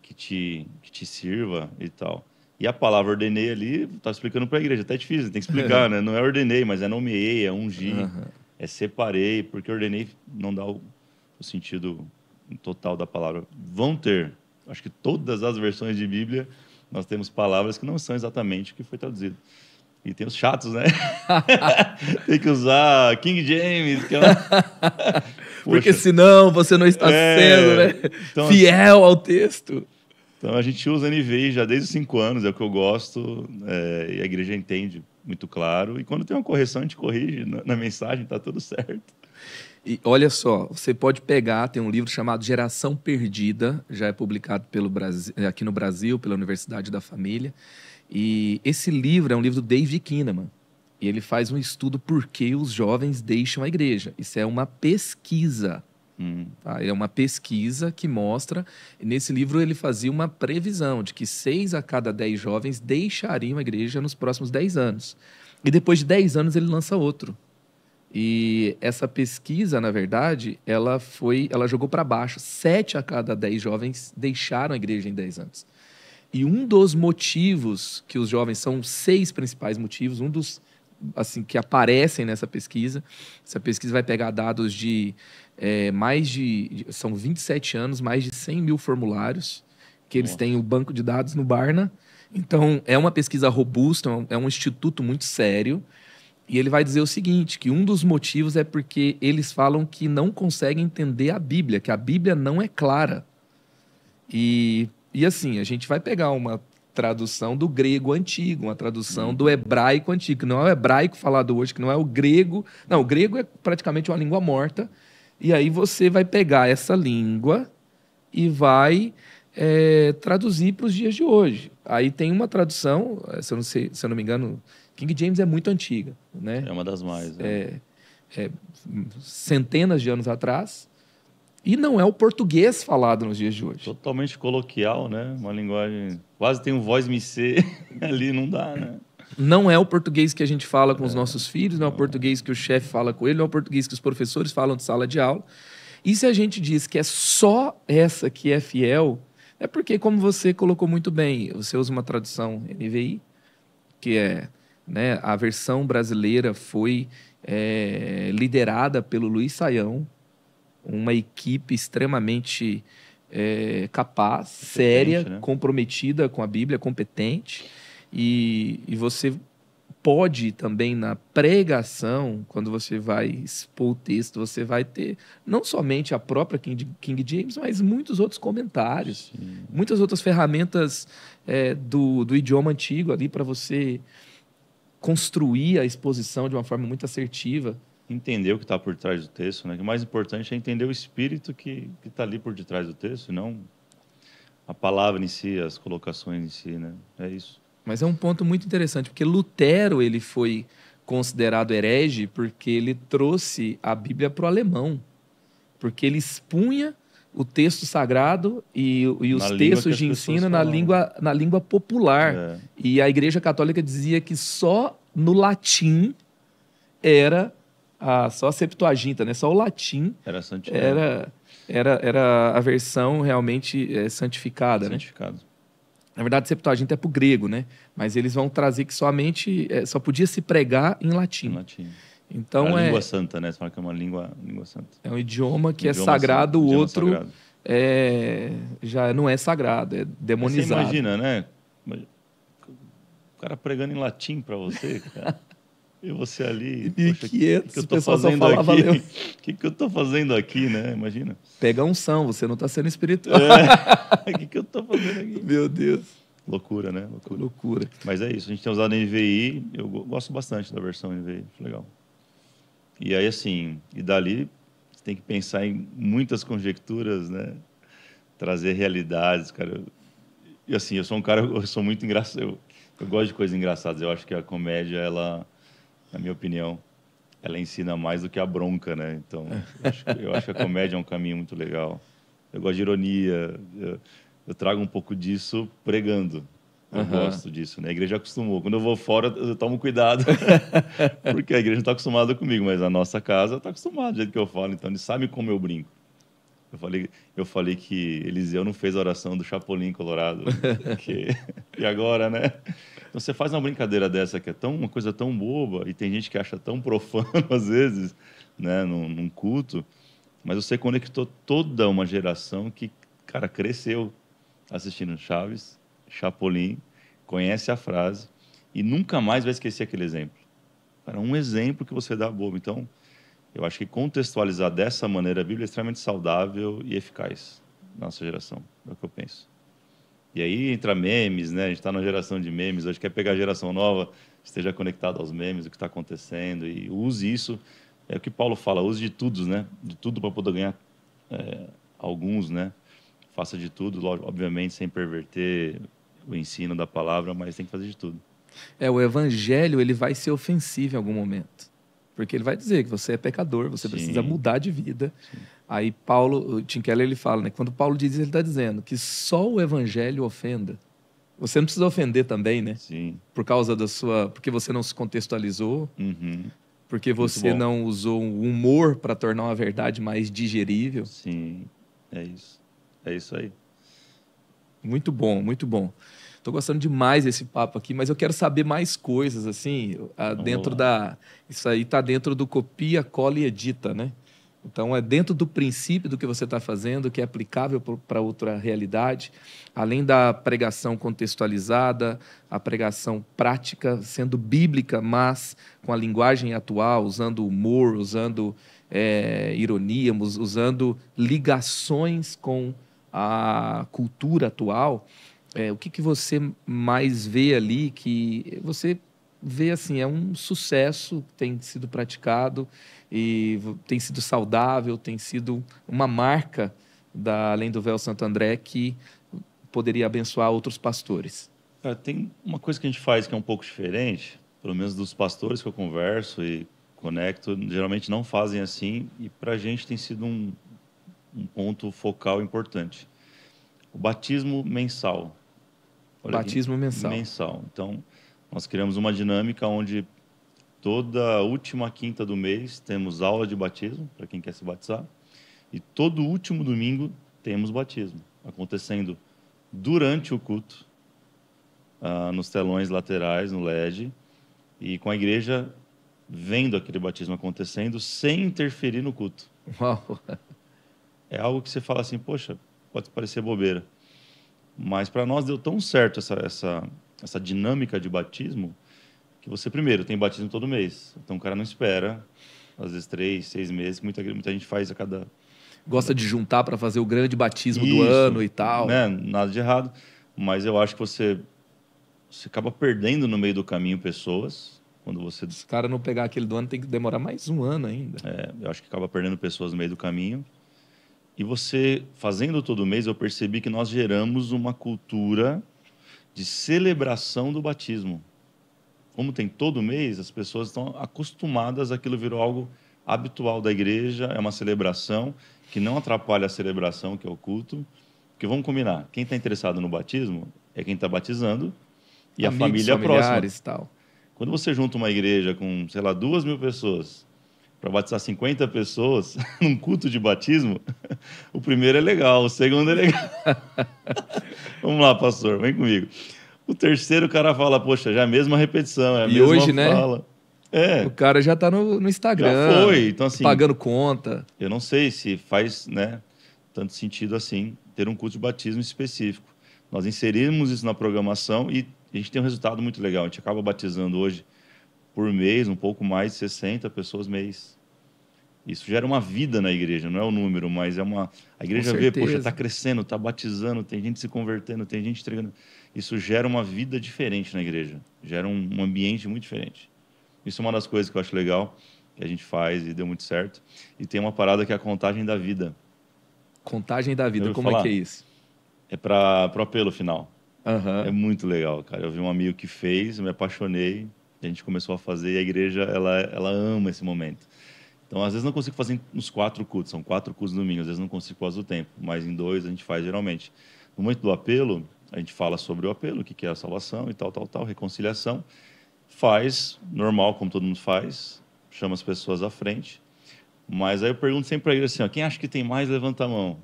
[SPEAKER 2] que te, que te sirva e tal. E a palavra ordenei ali, tá explicando para a igreja, até é difícil, tem que explicar, (laughs) né? Não é ordenei, mas é nomeei, é ungi, uhum. é separei, porque ordenei não dá o, o sentido total da palavra. Vão ter, acho que todas as versões de Bíblia, nós temos palavras que não são exatamente o que foi traduzido. E tem os chatos, né? (laughs) (laughs) tem que usar King James. Que é uma... Porque senão você não está é... sendo né? então, fiel ao texto. Então a gente usa NVI já desde os cinco anos, é o que eu gosto, é, e a igreja entende muito claro. E quando tem uma correção, a gente corrige na, na mensagem, está tudo certo. E olha só, você pode pegar, tem um
[SPEAKER 1] livro chamado Geração Perdida, já é publicado pelo Brasil, é, aqui no Brasil, pela Universidade da Família. E esse livro é um livro do David Kinnaman. E ele faz um estudo por que os jovens deixam a igreja. Isso é uma pesquisa. Hum. Tá? É uma pesquisa que mostra. Nesse livro ele fazia uma previsão de que seis a cada dez jovens deixariam a igreja nos próximos dez anos. E depois de dez anos ele lança outro. E essa pesquisa, na verdade, ela foi, ela jogou para baixo. Sete a cada dez jovens deixaram a igreja em dez anos. E um dos motivos que os jovens são seis principais motivos, um dos assim que aparecem nessa pesquisa. Essa pesquisa vai pegar dados de é, mais de. São 27 anos, mais de 100 mil formulários que eles Nossa. têm o banco de dados no Barna. Então, é uma pesquisa robusta, é um instituto muito sério. E ele vai dizer o seguinte: que um dos motivos é porque eles falam que não conseguem entender a Bíblia, que a Bíblia não é clara. E, e assim, a gente vai pegar uma tradução do grego antigo, uma tradução hum. do hebraico antigo, que não é o hebraico falado hoje, que não é o grego. Não, o grego é praticamente uma língua morta. E aí você vai pegar essa língua e vai é, traduzir para os dias de hoje. Aí tem uma tradução, é, se eu não, sei, se eu não me engano, King James é muito antiga, né? É uma das mais. Né? É, é. centenas de anos atrás. E não
[SPEAKER 2] é o português falado nos dias de hoje. Totalmente coloquial, né? Uma linguagem. Quase tem um voz me ser (laughs) ali, não dá, né? Não é o português que a gente fala com os é. nossos filhos, não é o
[SPEAKER 1] português que o chefe fala com ele, não é o português que os professores falam de sala de aula. E se a gente diz que é só essa que é fiel, é porque, como você colocou muito bem, você usa uma tradução NVI, que é né, a versão brasileira foi é, liderada pelo Luiz Saião, uma equipe extremamente é, capaz, séria, né? comprometida com a Bíblia, competente. E, e você pode também na pregação, quando você vai expor o texto, você vai ter não somente a própria King, King James, mas muitos outros comentários, Sim. muitas outras ferramentas é, do, do idioma antigo ali para você construir a exposição de uma forma muito
[SPEAKER 2] assertiva. Entender o que está por trás do texto, né? O mais importante é entender o espírito que está ali por detrás do texto, não a palavra em si, as colocações em si, né? É isso.
[SPEAKER 1] Mas é um ponto muito interessante, porque
[SPEAKER 2] Lutero ele foi considerado
[SPEAKER 1] herege porque ele trouxe a Bíblia para o alemão, porque ele expunha o texto sagrado e, e os textos de ensino na língua, na língua popular. É. E a Igreja Católica dizia que só no latim era a, só a Septuaginta, né? Só o latim
[SPEAKER 2] era, era,
[SPEAKER 1] era, era a versão realmente é, santificada, né? Na verdade, Septuaginta é para o grego, né? Mas eles vão trazer que somente é, só podia se pregar em latim. Em latim. Então é, é língua
[SPEAKER 2] santa, né? Você fala que é uma língua, língua santa. É um idioma que um é idioma sagrado, o outro sagrado.
[SPEAKER 1] É, já não é sagrado, é demonizado. você imagina,
[SPEAKER 2] né? O cara pregando em latim para você, cara. (laughs) E você ali, 1500, poxa, que, que eu tô fazendo aqui? O (laughs) que, que eu tô fazendo aqui, né? Imagina. Pega
[SPEAKER 1] unção, você não está sendo espiritual. O é. (laughs) que, que eu tô fazendo aqui? Meu Deus.
[SPEAKER 2] Loucura, né? Loucura. Loucura. Mas é isso, a gente tem usado NVI, eu gosto bastante da versão NVI, legal. E aí, assim, e dali você tem que pensar em muitas conjecturas, né? Trazer realidades, cara. E assim, eu sou um cara, eu sou muito engraçado, eu, eu gosto de coisas engraçadas, eu acho que a comédia, ela na minha opinião, ela ensina mais do que a bronca, né? Então, eu acho, eu acho que a comédia é um caminho muito legal. Eu gosto de ironia. Eu, eu trago um pouco disso pregando. Eu uhum. gosto disso, né? A igreja acostumou. Quando eu vou fora, eu tomo cuidado. (laughs) porque a igreja não está acostumada comigo, mas a nossa casa está acostumada, do jeito que eu falo. Então, eles sabem como eu brinco. Eu falei, eu falei que Eliseu não fez a oração do Chapolin Colorado. (laughs) Porque... e agora, né? Então você faz uma brincadeira dessa que é tão, uma coisa tão boba e tem gente que acha tão profano (laughs) às vezes, né, num, num culto, mas você conectou toda uma geração que, cara, cresceu assistindo Chaves, Chapolin, conhece a frase e nunca mais vai esquecer aquele exemplo. Era um exemplo que você dá bobo. Então, eu acho que contextualizar dessa maneira a Bíblia é extremamente saudável e eficaz na nossa geração, é o que eu penso. E aí entra memes, né? A gente está na geração de memes, hoje quer é pegar a geração nova, esteja conectado aos memes, o que está acontecendo, e use isso. É o que Paulo fala, use de tudo, né? De tudo para poder ganhar é, alguns, né? Faça de tudo, obviamente, sem perverter o ensino da palavra, mas tem que fazer de tudo. É, o evangelho, ele vai ser ofensivo em algum momento.
[SPEAKER 1] Porque ele vai dizer que você é pecador, você Sim. precisa mudar de vida. Sim. Aí Paulo, o Tim Keller, ele fala, né? Quando Paulo diz, ele está dizendo que só o evangelho ofenda. Você não precisa ofender também, né? Sim. Por causa da sua, porque você não se contextualizou, uhum. porque você não usou o humor para tornar uma verdade mais digerível. Sim, é isso, é isso aí. Muito bom, muito bom. Estou gostando demais desse papo aqui, mas eu quero saber mais coisas assim, ah, Vamos dentro lá. da, isso aí está dentro do copia, cola e edita, né? Então, é dentro do princípio do que você está fazendo, que é aplicável para outra realidade, além da pregação contextualizada, a pregação prática, sendo bíblica, mas com a linguagem atual, usando humor, usando é, ironia, usando ligações com a cultura atual. É, o que, que você mais vê ali que você vê assim, é um sucesso, tem sido praticado e tem sido saudável, tem sido uma marca da Além do Véu Santo André que poderia abençoar outros pastores.
[SPEAKER 2] É, tem uma coisa que a gente faz que é um pouco diferente, pelo menos dos pastores que eu converso e conecto, geralmente não fazem assim e para a gente tem sido um, um, ponto focal importante. O batismo mensal. Olha batismo aqui, mensal. Mensal. Então, nós criamos uma dinâmica onde toda última quinta do mês temos aula de batismo para quem quer se batizar e todo último domingo temos batismo acontecendo durante o culto ah, nos telões laterais no LED e com a igreja vendo aquele batismo acontecendo sem interferir no culto. Uau. É algo que você fala assim, poxa, pode parecer bobeira, mas para nós deu tão certo essa, essa essa dinâmica de batismo, que você primeiro tem batismo todo mês, então o cara não espera, às vezes três, seis meses, muita, muita gente faz a cada gosta de juntar para fazer o grande batismo Isso, do ano e tal. Né? Nada de errado. Mas eu acho que você, você acaba perdendo no meio do caminho pessoas. Quando você. Se o cara não pegar aquele do ano, tem que demorar mais um ano ainda. É, eu acho que acaba perdendo pessoas no meio do caminho. E você, fazendo todo mês, eu percebi que nós geramos uma cultura de celebração do batismo. Como tem todo mês, as pessoas estão acostumadas, aquilo virou algo habitual da igreja, é uma celebração que não atrapalha a celebração, que é o culto. Porque vamos combinar, quem está interessado no batismo é quem está batizando e Amigos, é a família próxima. Tal. Quando você junta uma igreja com, sei lá, duas mil pessoas para batizar 50 pessoas (laughs) num culto de batismo, (laughs) o primeiro é legal, o segundo é legal. (laughs) Vamos lá, pastor, vem comigo. O terceiro o cara fala, poxa, já é a mesma repetição, é a e mesma hoje, né? fala.
[SPEAKER 1] Né? É. O cara já tá no, no Instagram. Já foi, então assim. Pagando
[SPEAKER 2] conta. Eu não sei se faz, né, tanto sentido assim ter um culto de batismo específico. Nós inserimos isso na programação e a gente tem um resultado muito legal. A gente acaba batizando hoje por mês, um pouco mais de 60 pessoas mês. Isso gera uma vida na igreja, não é o número, mas é uma. A igreja vê, poxa, está crescendo, está batizando, tem gente se convertendo, tem gente entregando. Isso gera uma vida diferente na igreja, gera um, um ambiente muito diferente. Isso é uma das coisas que eu acho legal, que a gente faz e deu muito certo. E tem uma parada que é a contagem da vida. Contagem da vida, como é falar? é que é isso? É para o apelo final. Uhum. É muito legal, cara. Eu vi um amigo que fez, me apaixonei, a gente começou a fazer e a igreja ela ela ama esse momento. Então, às vezes não consigo fazer nos quatro cultos, são quatro cultos no domingo, às vezes não consigo por causa do tempo, mas em dois a gente faz geralmente. No momento do apelo, a gente fala sobre o apelo, o que é a salvação e tal, tal, tal, reconciliação. Faz, normal, como todo mundo faz, chama as pessoas à frente. Mas aí eu pergunto sempre para ele assim: ó, quem acha que tem mais, levanta a mão.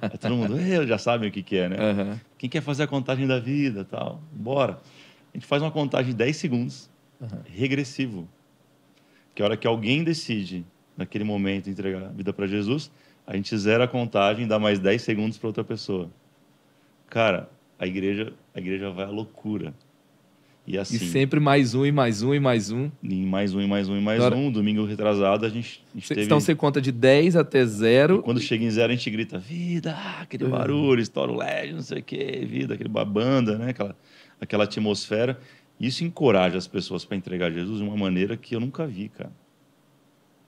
[SPEAKER 2] Aí todo mundo, é, eu já sabem o que, que é, né? Uhum. Quem quer fazer a contagem da vida tal, bora. A gente faz uma contagem de 10 segundos uhum. regressivo. Que a hora que alguém decide, naquele momento, entregar a vida para Jesus, a gente zera a contagem e dá mais 10 segundos para outra pessoa. Cara, a igreja, a igreja vai à loucura. E, assim, e sempre mais um, e mais um, e mais um. E mais um, e mais um, e mais Agora, um. Domingo retrasado, a gente, a gente teve... Então você conta de 10 até zero. E quando e... chega em zero, a gente grita, vida, aquele uhum. barulho, estoura o LED, não sei o quê, vida, aquele babanda, né? Aquela, aquela atmosfera. Isso encoraja as pessoas para entregar Jesus de uma maneira que eu nunca vi, cara.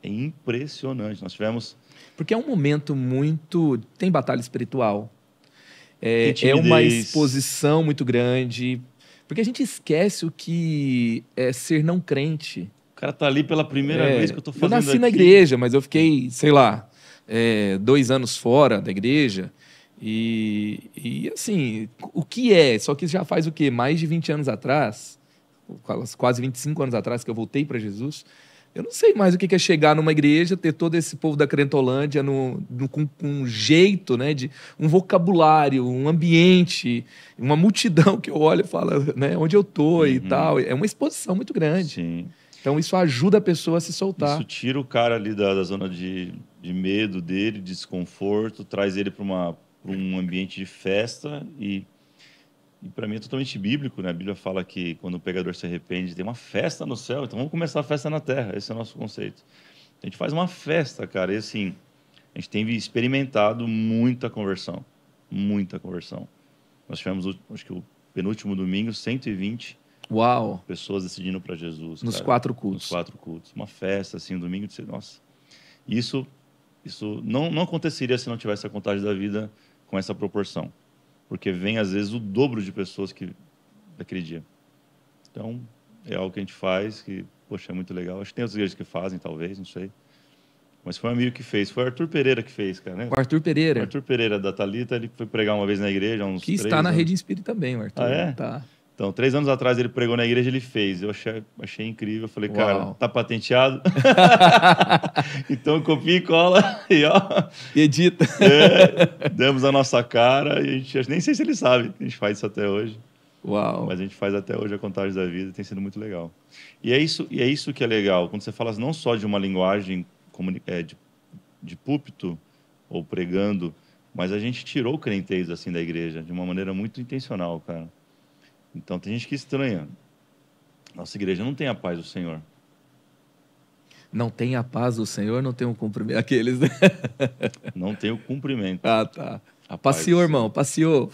[SPEAKER 2] É impressionante. Nós tivemos.
[SPEAKER 1] Porque é um momento muito. Tem batalha espiritual. É, é uma exposição muito grande. Porque a gente esquece o que é ser não crente. O cara tá ali pela primeira é, vez que eu tô fazendo. Eu nasci aqui. na igreja, mas eu fiquei, sei lá, é, dois anos fora da igreja. E, e assim, o que é? Só que já faz o quê? Mais de 20 anos atrás quase 25 anos atrás que eu voltei para Jesus, eu não sei mais o que é chegar numa igreja, ter todo esse povo da Crentolândia no, no com, com, um jeito, né, de um vocabulário, um ambiente, uma multidão que eu olho e falo, né, onde eu tô uhum. e tal. É uma exposição muito grande. Sim. Então isso ajuda a pessoa a se soltar. Isso
[SPEAKER 2] tira o cara ali da, da zona de, de medo dele, desconforto, traz ele para um ambiente de festa e e para mim é totalmente bíblico, né? A Bíblia fala que quando o pecador se arrepende, tem uma festa no céu, então vamos começar a festa na terra. Esse é o nosso conceito. A gente faz uma festa, cara, e assim, a gente tem experimentado muita conversão, muita conversão. Nós tivemos, acho que o penúltimo domingo, 120 Uau. pessoas decidindo para Jesus. Nos cara, quatro cultos. Nos quatro cultos. Uma festa, assim, um domingo, de nossa. Isso, isso não, não aconteceria se não tivesse a contagem da vida com essa proporção porque vem às vezes o dobro de pessoas que daquele dia. Então, é algo que a gente faz, que, poxa, é muito legal. Acho que tem outras igrejas que fazem, talvez, não sei. Mas foi um amigo que fez, foi o Arthur Pereira que fez, cara, né? O Arthur Pereira. O Arthur Pereira, da Talita ele foi pregar uma vez na igreja, uns Que está três, na né? rede
[SPEAKER 1] Espírito também, o Arthur. Ah, é? Tá.
[SPEAKER 2] Então, três anos atrás ele pregou na igreja, ele fez. Eu achei, achei incrível. Eu falei, Uau. cara, tá patenteado? (laughs) então copia e cola e ó. edita. É, damos a nossa cara e a gente nem sei se ele sabe que a gente faz isso até hoje. Uau. Mas a gente faz até hoje a contagem da vida, tem sido muito legal. E é isso, e é isso que é legal. Quando você fala não só de uma linguagem é, de, de púlpito ou pregando, mas a gente tirou o crenteiro assim da igreja de uma maneira muito intencional, cara. Então tem gente que estranha. Nossa igreja não tem a paz do Senhor.
[SPEAKER 1] Não tem a paz do Senhor, não tem o cumprimento.
[SPEAKER 2] Aqueles, né? (laughs) Não tem o cumprimento. Ah, tá. A passeou, irmão, passeou.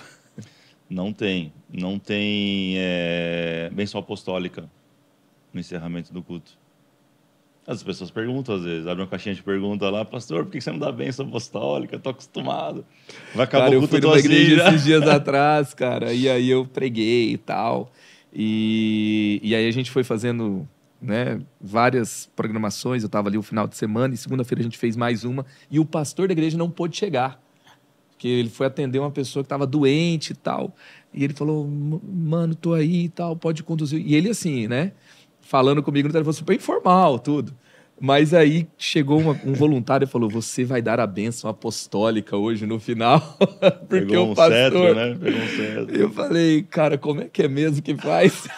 [SPEAKER 2] Não tem. Não tem é, eh, benção apostólica no encerramento do culto. As pessoas perguntam, às vezes, abre uma caixinha de pergunta lá, pastor, por que você não dá bênção apostólica? Eu tô acostumado. Vai acabar cara, o culto eu fui numa igreja esses dias (laughs) atrás, cara, e aí eu preguei e tal.
[SPEAKER 1] E, e aí a gente foi fazendo né, várias programações, eu estava ali o final de semana, e segunda-feira a gente fez mais uma, e o pastor da igreja não pôde chegar. Porque ele foi atender uma pessoa que estava doente e tal. E ele falou, mano, tô aí e tal, pode conduzir. E ele assim, né? falando comigo no telefone, super informal, tudo. Mas aí chegou uma, um voluntário e falou: Você vai dar a bênção apostólica hoje no final. (laughs) Porque Pegou um o pastor. Cetro, né? Pegou um cetro. Eu falei, cara, como é que é mesmo que faz?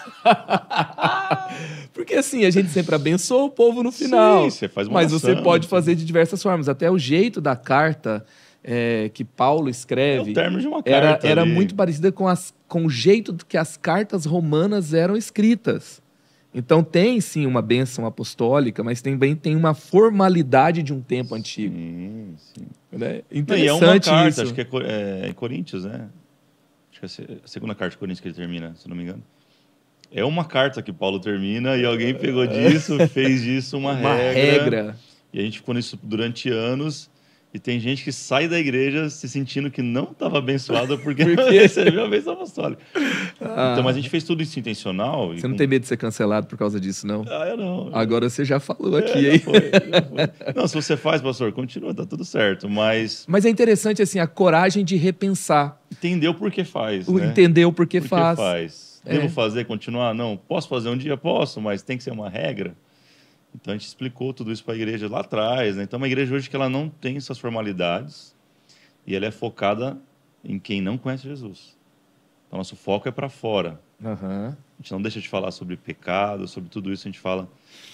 [SPEAKER 1] (laughs) porque assim, a gente sempre abençoa o povo no final. Sim, você faz uma Mas ação, você pode né? fazer de diversas formas. Até o jeito da carta. É, que Paulo escreve. É o termo de uma carta. Era, era muito parecida com, as, com o jeito que as cartas romanas eram escritas. Então tem sim uma bênção apostólica, mas também tem uma formalidade de um tempo antigo. Sim, sim. Né? Interessante e é uma carta, isso. acho que
[SPEAKER 2] é, é, é Coríntios, né? Acho que é a segunda carta de Coríntios que ele termina, se não me engano. É uma carta que Paulo termina e alguém pegou (laughs) disso, fez disso uma, uma regra. regra. E a gente ficou nisso durante anos e tem gente que sai da igreja se sentindo que não estava abençoada porque, (laughs) porque... recebeu a vez apostólica. Ah. Então, mas a gente fez tudo isso intencional. Você não com... tem medo de ser cancelado por causa disso, não? Ah, eu não. Eu... Agora você já falou é, aqui, hein? foi, já (laughs) foi. não, se você faz, pastor, continua, tá tudo certo. Mas.
[SPEAKER 1] Mas é interessante, assim, a
[SPEAKER 2] coragem de repensar. Entender o porquê faz. né? Entender o porquê, faz. faz. É. Devo é. fazer, continuar? Não. Posso fazer um dia? Posso, mas tem que ser uma regra. Então a gente explicou tudo isso para a igreja lá atrás. Né? Então é uma igreja hoje que ela não tem essas formalidades e ela é focada em quem não conhece Jesus. Então nosso foco é para fora. Uhum. A gente não deixa de falar sobre pecado, sobre tudo isso a gente fala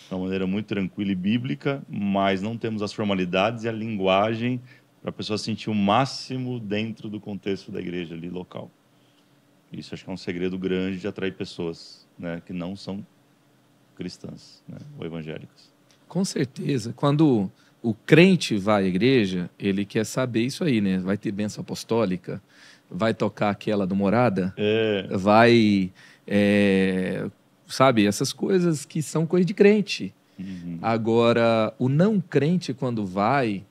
[SPEAKER 2] de uma maneira muito tranquila e bíblica, mas não temos as formalidades e a linguagem para a pessoa sentir o máximo dentro do contexto da igreja ali local. Isso acho que é um segredo grande de atrair pessoas, né, que não são cristãs né, ou evangélicas. Com
[SPEAKER 1] certeza. Quando o crente vai à igreja, ele quer saber isso aí, né? Vai ter bênção apostólica, vai tocar aquela do morada, é. vai. É, sabe, essas coisas que são coisas de crente. Uhum. Agora, o não crente, quando vai,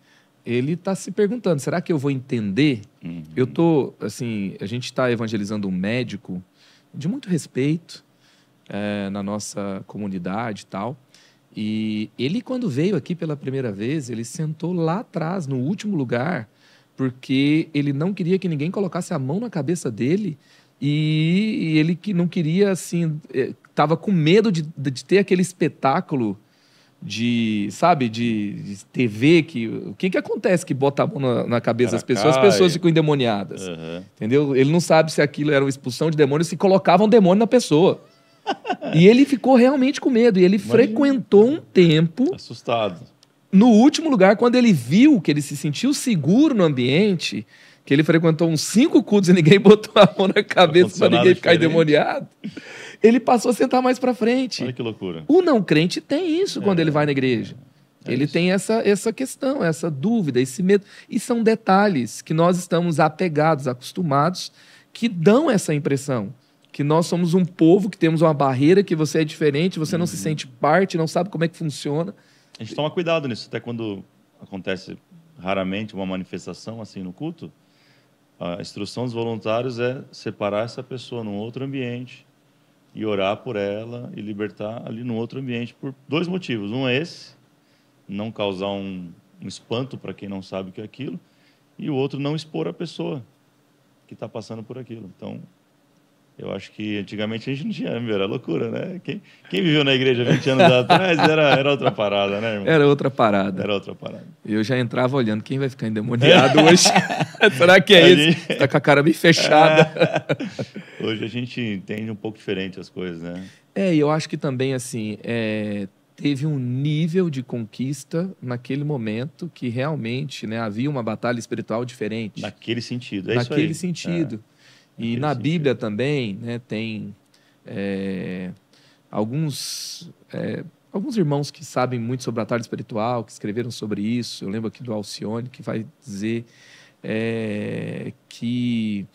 [SPEAKER 1] ele está se perguntando: será que eu vou entender? Uhum. Eu tô assim, a gente está evangelizando um médico de muito respeito, é, na nossa comunidade e tal. E ele, quando veio aqui pela primeira vez, ele sentou lá atrás, no último lugar, porque ele não queria que ninguém colocasse a mão na cabeça dele e, ele que não queria, assim, estava é, com medo de, de ter aquele espetáculo de, sabe, de, de, TV, que o que, que acontece que bota a mão na, na cabeça das pessoas, as pessoas ficam endemoniadas. Uhum. Entendeu? Ele não sabe se aquilo era uma expulsão de demônio, se colocava um demônio na pessoa e ele ficou realmente com medo. E ele Imagina. frequentou um tempo. Assustado. No último lugar, quando ele viu que ele se sentiu seguro no ambiente, que ele frequentou uns cinco cultos e ninguém (laughs) botou a mão na cabeça para ninguém ficar diferente. endemoniado, ele passou a sentar mais para frente. Olha que loucura. O não crente tem isso é. quando ele vai na igreja. É ele isso. tem essa, essa questão, essa dúvida, esse medo. E são detalhes que nós estamos apegados, acostumados, que dão essa impressão que nós somos um povo que temos uma barreira, que você é diferente, você não se uhum. sente parte, não sabe como é que funciona.
[SPEAKER 2] A gente toma cuidado nisso, até quando acontece raramente uma manifestação assim no culto, a instrução dos voluntários é separar essa pessoa num outro ambiente e orar por ela e libertar ali num outro ambiente por dois motivos. Um é esse, não causar um, um espanto para quem não sabe o que é aquilo, e o outro não expor a pessoa que está passando por aquilo. Então, eu acho que antigamente a gente não tinha era loucura, né? Quem, quem viveu na igreja 20 anos atrás era, era outra parada, né, irmão? Era
[SPEAKER 1] outra parada. Era outra parada. Eu já entrava olhando, quem vai ficar endemoniado (laughs) hoje? (laughs) Será que é a isso? Gente... Tá com a cara bem fechada.
[SPEAKER 2] É. (laughs) Hoje a gente entende um pouco diferente as coisas, né?
[SPEAKER 1] É, e eu acho que também, assim, é, teve um nível de conquista naquele momento que realmente né, havia uma batalha espiritual diferente. Naquele sentido, é Naquele isso aí. sentido. É. E na Bíblia também né, tem é, alguns, é, alguns irmãos que sabem muito sobre a tarde espiritual, que escreveram sobre isso. Eu lembro aqui do Alcione, que vai dizer é, que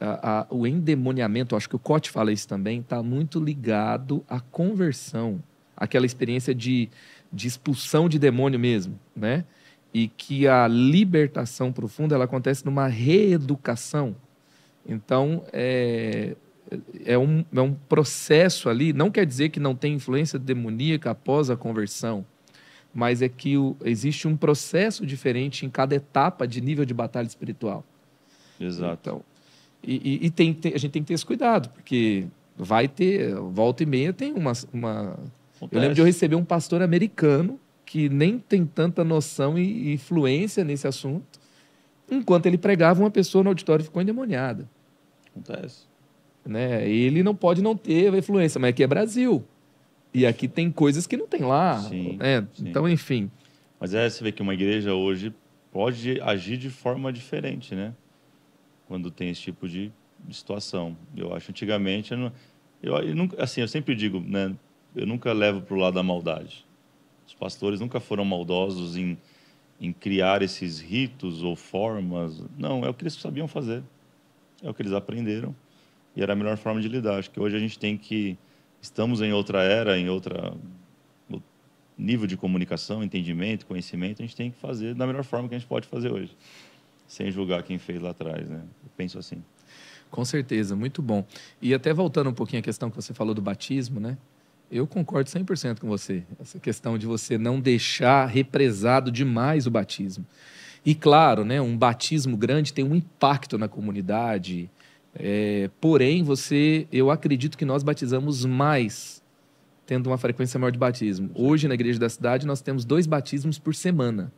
[SPEAKER 1] a, a, o endemoniamento, acho que o Cote fala isso também, está muito ligado à conversão, aquela experiência de, de expulsão de demônio mesmo, né? E que a libertação profunda ela acontece numa reeducação então, é, é, um, é um processo ali, não quer dizer que não tem influência demoníaca após a conversão, mas é que o, existe um processo diferente em cada etapa de nível de batalha espiritual. Exato. Então, e, e, e tem, tem, a gente tem que ter esse cuidado, porque vai ter, volta e meia tem uma. uma... Eu lembro de eu receber um pastor americano que nem tem tanta noção e influência nesse assunto. Enquanto ele pregava, uma pessoa no auditório ficou endemoniada. Acontece. Né? Ele não pode não ter
[SPEAKER 2] influência, mas aqui é Brasil. E aqui tem coisas que não tem lá. Sim, né? sim. Então, enfim. Mas é, você vê que uma igreja hoje pode agir de forma diferente, né? Quando tem esse tipo de situação. Eu acho, antigamente, eu, não, eu, eu nunca, assim, eu sempre digo, né? Eu nunca levo para o lado da maldade. Os pastores nunca foram maldosos em em criar esses ritos ou formas. Não, é o que eles sabiam fazer. É o que eles aprenderam. E era a melhor forma de lidar. Acho que hoje a gente tem que. Estamos em outra era, em outra nível de comunicação, entendimento, conhecimento, a gente tem que fazer da melhor forma que a gente pode fazer hoje, sem julgar quem fez lá atrás, né? Eu penso assim. Com certeza, muito bom. E até voltando um pouquinho à questão que você
[SPEAKER 1] falou do batismo, né? Eu concordo 100% com você. Essa questão de você não deixar represado demais o batismo. E claro, né, um batismo grande tem um impacto na comunidade. É, porém, você, eu acredito que nós batizamos mais, tendo uma frequência maior de batismo. Hoje, na igreja da cidade, nós temos dois batismos por semana.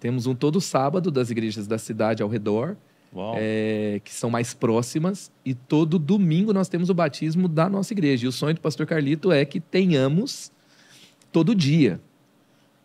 [SPEAKER 1] Temos um todo sábado das igrejas da cidade ao redor é, que são mais próximas. E todo domingo nós temos o batismo da nossa igreja. E o sonho do pastor Carlito é que tenhamos todo dia.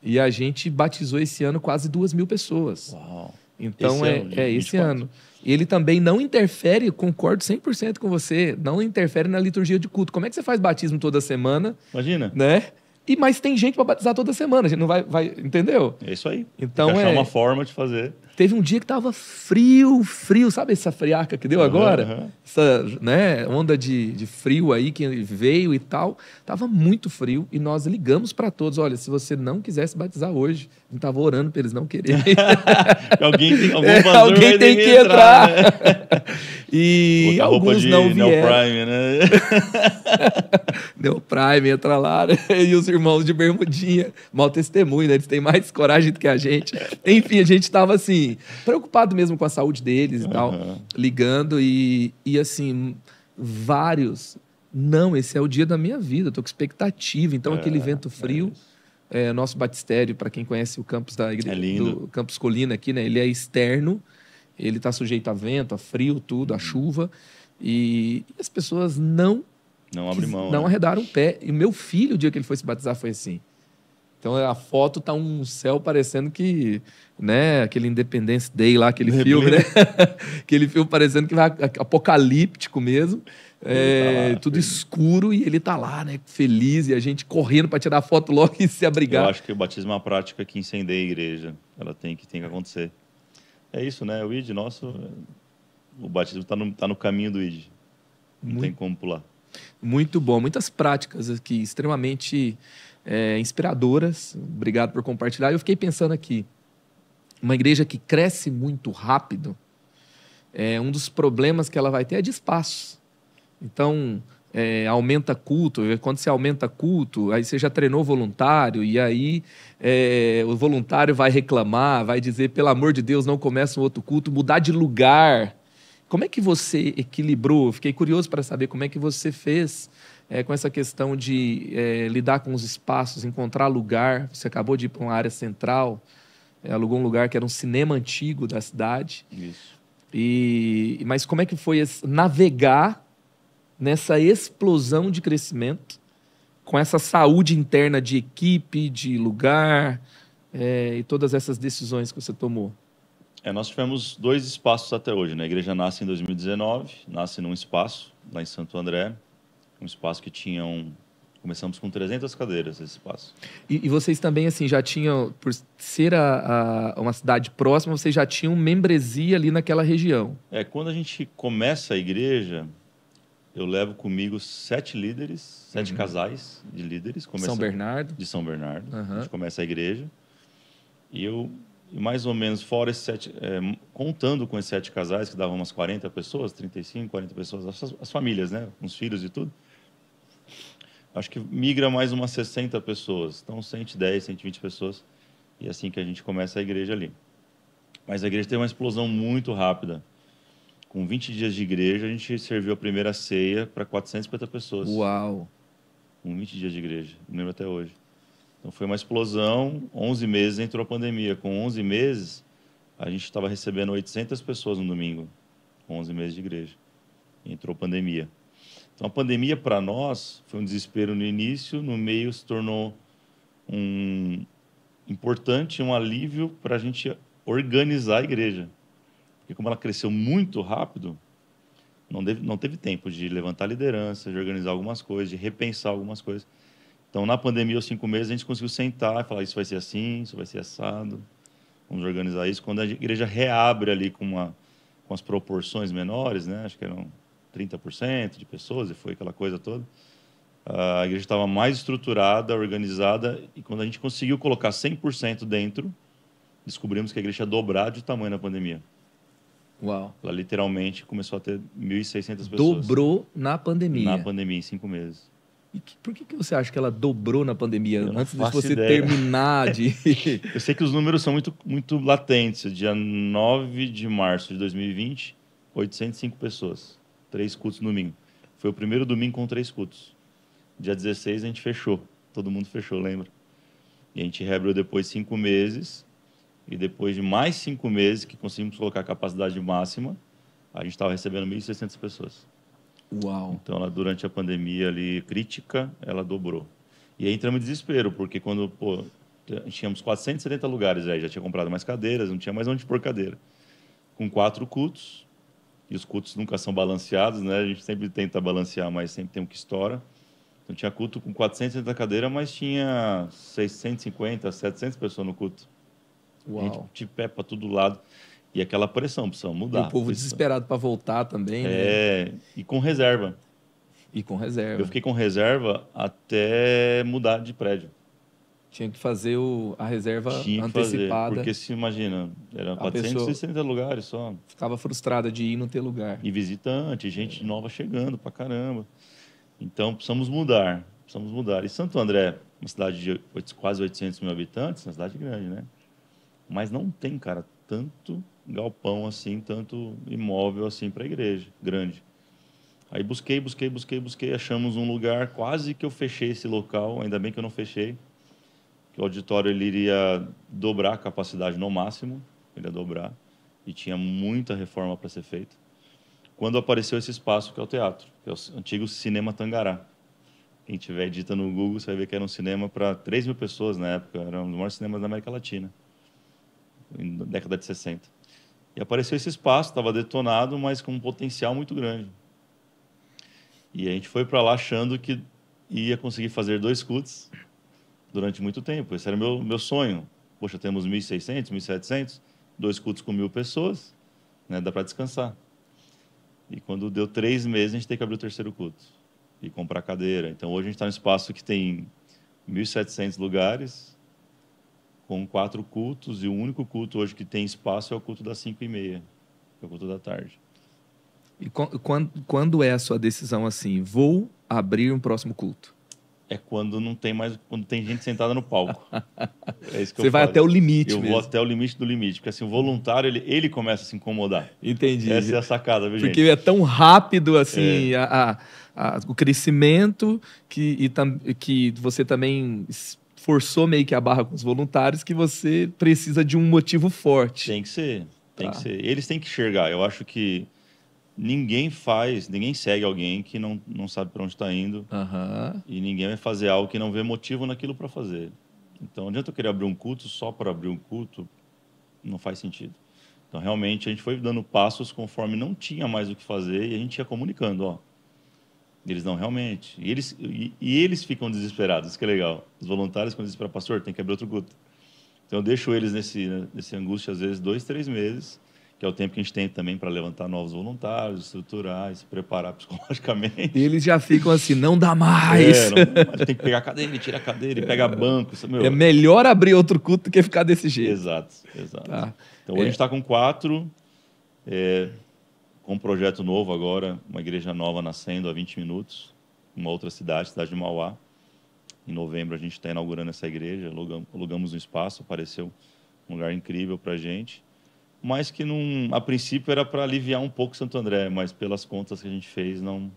[SPEAKER 1] E a gente batizou esse ano quase duas mil pessoas. Uau. Então esse é, ano, é esse ano. Ele também não interfere, concordo 100% com você, não interfere na liturgia de culto. Como é que você faz batismo toda semana? Imagina. Né? E mas tem gente para batizar toda semana, a gente não vai, vai entendeu? É isso aí. Então é uma forma de fazer. Teve um dia que tava frio, frio, sabe essa friaca que deu uhum, agora? Uhum. Essa, né, onda de, de frio aí que veio e tal. Tava muito frio e nós ligamos para todos, olha, se você não quisesse batizar hoje, não estava orando para eles não quererem. (laughs) alguém tem, algum (laughs) é, alguém tem que entrar. entrar. Né? (laughs) e alguns não vieram. né? Neoprime, entra lá. Né? E os irmãos de bermudinha, mal testemunho, né? Eles têm mais coragem do que a gente. Enfim, a gente estava assim, preocupado mesmo com a saúde deles e uhum. tal, ligando. E, e assim, vários... Não, esse é o dia da minha vida, eu tô com expectativa. Então, é, aquele vento é frio... É é, nosso batistério, para quem conhece o campus da igreja, é do campus Colina aqui, né? Ele é externo, ele está sujeito a vento, a frio, tudo, a uhum. chuva. E, e as pessoas não não abrem mão. Não né? arredaram o pé. E o meu filho, o dia que ele foi se batizar, foi assim. Então a foto tá um céu parecendo que, né, aquele Independence Day lá, aquele filme, né? (laughs) aquele filme parecendo que vai apocalíptico mesmo. É, tá lá, é, tudo filho. escuro
[SPEAKER 2] e ele tá lá, né, feliz e a gente correndo para tirar a foto logo (laughs) e se abrigar. Eu acho que o batismo é uma prática que incendeia a igreja. Ela tem que tem que acontecer. É isso, né? O ID nosso, o batismo tá no, tá no caminho do ID. Não muito, tem como pular.
[SPEAKER 1] Muito bom, muitas práticas aqui extremamente é, inspiradoras. Obrigado por compartilhar. Eu fiquei pensando aqui, uma igreja que cresce muito rápido, é, um dos problemas que ela vai ter é de espaço. Então, é, aumenta culto. Quando você aumenta culto, aí você já treinou voluntário, e aí é, o voluntário vai reclamar, vai dizer, pelo amor de Deus, não começa um outro culto, mudar de lugar. Como é que você equilibrou? Fiquei curioso para saber como é que você fez é, com essa questão de é, lidar com os espaços, encontrar lugar. Você acabou de ir para uma área central, é, alugou um lugar que era um cinema antigo da cidade. Isso. E, mas como é que foi esse, navegar nessa explosão de crescimento, com essa saúde interna de equipe, de lugar é, e todas essas decisões que você tomou?
[SPEAKER 2] É, nós tivemos dois espaços até hoje. Né? A igreja nasce em 2019, nasce num espaço lá em Santo André, um espaço que tinham começamos com 300 cadeiras esse espaço.
[SPEAKER 1] E, e, vocês também, assim, já tinham, por ser a, a, uma cidade próxima, vocês já tinham membresia ali naquela região?
[SPEAKER 2] É, quando a gente começa a igreja, eu levo comigo sete líderes, sete uhum. casais de líderes. São Bernardo? De São Bernardo. Uhum. A gente começa a igreja. E eu, mais ou menos, fora esses sete, é, contando com esses sete casais, que davam umas 40 pessoas, 35, 40 pessoas, as, as famílias, né? Uns filhos e tudo acho que migra mais umas 60 pessoas. Então, 110, 120 pessoas. E é assim que a gente começa a igreja ali. Mas a igreja teve uma explosão muito rápida. Com 20 dias de igreja, a gente serviu a primeira ceia para 450 pessoas. Uau! Com 20 dias de igreja, não lembro até hoje. Então foi uma explosão, 11 meses entrou a pandemia. Com 11 meses, a gente estava recebendo 800 pessoas no domingo, com 11 meses de igreja. Entrou a pandemia. Então, a pandemia para nós foi um desespero no início, no meio se tornou um importante, um alívio para a gente organizar a igreja. Porque, como ela cresceu muito rápido, não, deve, não teve tempo de levantar liderança, de organizar algumas coisas, de repensar algumas coisas. Então, na pandemia, os cinco meses, a gente conseguiu sentar e falar: isso vai ser assim, isso vai ser assado, vamos organizar isso. Quando a igreja reabre ali com, uma, com as proporções menores, né? acho que eram 30% de pessoas, e foi aquela coisa toda. A igreja estava mais estruturada, organizada, e quando a gente conseguiu colocar 100% dentro, descobrimos que a igreja ia dobrar de tamanho na pandemia. Uau. Ela literalmente começou a ter 1.600 pessoas. Dobrou na pandemia. Na pandemia, em cinco meses. E que, por que, que você acha que ela dobrou na pandemia? Eu antes de você ideia. terminar de. (laughs) Eu sei que os números são muito, muito latentes. Dia 9 de março de 2020, 805 pessoas três cultos no domingo. Foi o primeiro domingo com três cultos. Dia 16 a gente fechou, todo mundo fechou, lembra? E a gente reabriu depois cinco meses, e depois de mais cinco meses que conseguimos colocar a capacidade máxima, a gente estava recebendo 1.600 pessoas. Uau! Então, ela, durante a pandemia ali, crítica, ela dobrou. E aí entramos em desespero, porque quando, pô, tínhamos 470 lugares aí, já tinha comprado mais cadeiras, não tinha mais onde pôr cadeira. Com quatro cultos, e os cultos nunca são balanceados, né? A gente sempre tenta balancear, mas sempre tem um que estoura. Então tinha culto com 400 cadeiras, mas tinha 650, 700 pessoas no culto. Uau. A gente de pé para todo lado. E aquela pressão, precisamos mudar. E o povo precisa... desesperado para voltar também. Né? É, né? e com reserva. E com reserva. Eu fiquei com reserva até mudar de prédio. Tinha que fazer o, a reserva Tinha antecipada. Fazer, porque se imagina, era 460 lugares só. Ficava frustrada de ir não ter lugar. E visitante, gente é. nova chegando pra caramba. Então precisamos mudar, precisamos mudar. E Santo André, uma cidade de 8, quase 800 mil habitantes, é uma cidade grande, né? Mas não tem, cara, tanto galpão assim, tanto imóvel assim para igreja grande. Aí busquei, busquei, busquei, busquei, achamos um lugar, quase que eu fechei esse local, ainda bem que eu não fechei que o auditório ele iria dobrar a capacidade no máximo, ele ia dobrar, e tinha muita reforma para ser feita, quando apareceu esse espaço que é o teatro, que é o antigo Cinema Tangará. Quem tiver dita no Google, você vai ver que era um cinema para 3 mil pessoas na época, era um dos maiores cinemas da América Latina, na década de 60. E apareceu esse espaço, estava detonado, mas com um potencial muito grande. E a gente foi para lá achando que ia conseguir fazer dois cultos, durante muito tempo. Esse era meu meu sonho. Poxa, temos 1.600, 1.700, dois cultos com mil pessoas, né? dá para descansar. E quando deu três meses, a gente tem que abrir o terceiro culto e comprar cadeira. Então hoje a gente está num espaço que tem 1.700 lugares, com quatro cultos, e o único culto hoje que tem espaço é o culto das 5 e meia, é o culto da tarde. E quando, quando é a sua decisão assim, vou abrir um próximo culto? é quando não tem mais, quando tem gente sentada no palco. É isso que Você eu vai falo. até o limite. Eu mesmo. vou até o limite do limite, porque assim, o voluntário ele, ele começa a se incomodar. Entendi. Essa é a sacada, viu, Porque gente?
[SPEAKER 1] é tão rápido assim é. a, a, a, o crescimento que, e tam, que você também forçou meio que a barra com os voluntários que você precisa de um motivo forte. Tem que ser,
[SPEAKER 2] tem tá. que ser. Eles têm que enxergar. Eu acho que ninguém faz, ninguém segue alguém que não, não sabe para onde está indo. Uhum. E ninguém vai fazer algo que não vê motivo naquilo para fazer. Então, adianta eu querer abrir um culto só para abrir um culto, não faz sentido. Então, realmente, a gente foi dando passos conforme não tinha mais o que fazer e a gente ia comunicando, ó. Eles não, realmente. E eles, e, e eles ficam desesperados, isso que é legal. Os voluntários, quando dizem para pastor, tem que abrir outro culto. Então, eu deixo eles nesse, né, nesse angústia, às vezes, dois, três meses que é o tempo que a gente tem também para levantar novos voluntários, estruturar, se preparar (laughs) psicologicamente.
[SPEAKER 1] E eles já ficam assim, não dá mais. É, não, tem que pegar a cadeira,
[SPEAKER 2] tira a cadeira, (laughs) é, pega banco. Isso, é meu, é melhor abrir outro culto do que ficar desse jeito. Exato, exato. Tá. Então hoje a é. gente está com quatro, é, com um projeto novo agora, uma igreja nova nascendo a 20 minutos, uma outra cidade, cidade de Mauá. Em novembro a gente está inaugurando essa igreja, alugamos, um espaço, apareceu um lugar incrível para gente mas que não, a princípio era para aliviar um pouco Santo André, mas pelas contas que a gente fez, não.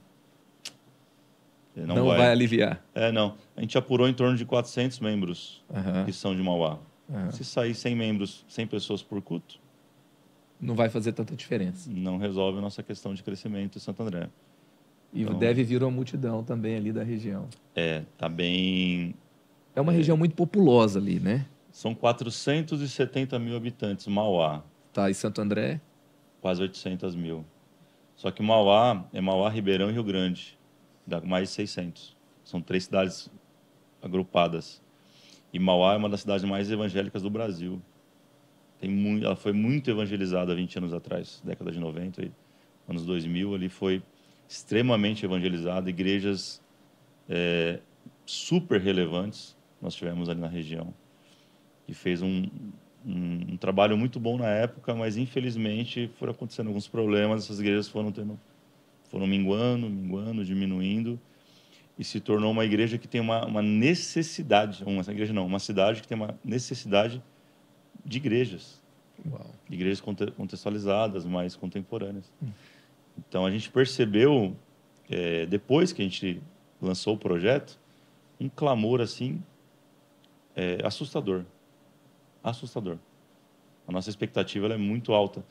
[SPEAKER 2] Não, não vai. vai. aliviar. É, não. A gente apurou em torno de 400 membros uhum. que são de Mauá. Uhum. Se sair 100 membros, 100 pessoas por culto. Não vai fazer tanta diferença. Não resolve a nossa questão de crescimento em Santo André. E então, deve vir uma multidão também ali da região. É, tá bem. É uma é... região muito populosa ali, né? São 470 mil habitantes, Mauá. Tá, e Santo André? Quase 800 mil. Só que Mauá é Mauá, Ribeirão e Rio Grande. Dá mais de 600. São três cidades agrupadas. E Mauá é uma das cidades mais evangélicas do Brasil. Tem muito, ela foi muito evangelizada 20 anos atrás, década de 90 e anos 2000. Ali foi extremamente evangelizada, igrejas é, super relevantes nós tivemos ali na região. E fez um, um, um, trabalho muito bom na época, mas infelizmente foram acontecendo alguns problemas, essas igrejas foram tendo, foram minguando, minguando, diminuindo e se tornou uma igreja que tem uma, uma necessidade, uma igreja não, uma cidade que tem uma necessidade de igrejas, Uau. igrejas contextualizadas, mais contemporâneas. Hum. Então a gente percebeu é, depois que a gente lançou o projeto um clamor assim é, assustador assustador. A nossa expectativa é muito alta.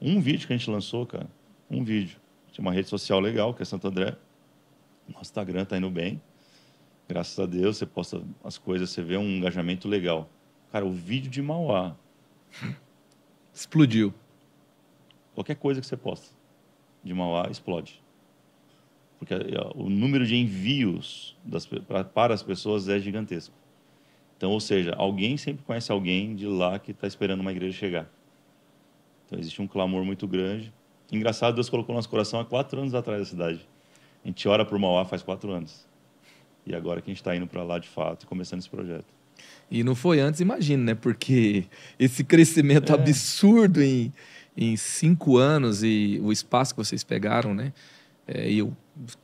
[SPEAKER 2] Um vídeo que a gente lançou, cara, um vídeo. Tinha uma rede social legal, que é Santo André. Nosso Instagram tá indo bem. Graças a Deus, você posta as coisas, você vê um engajamento legal. Cara, o vídeo de Mauá. Explodiu. Qualquer coisa que você posta de Mauá explode. Porque eh, o número de envios das, pra, para as pessoas é gigantesco. Então, ou seja, alguém sempre conhece alguém de lá que está esperando uma igreja chegar. Então, existe um clamor muito grande. Engraçado, Deus colocou no nosso coração há quatro anos atrás da cidade. A gente ora por Mauá faz quatro anos. E agora que a gente está indo para lá de fato e começando esse projeto.
[SPEAKER 1] E não foi antes, imagina, né? Porque esse crescimento é. absurdo em, em cinco anos e o espaço que vocês pegaram, né? É, eu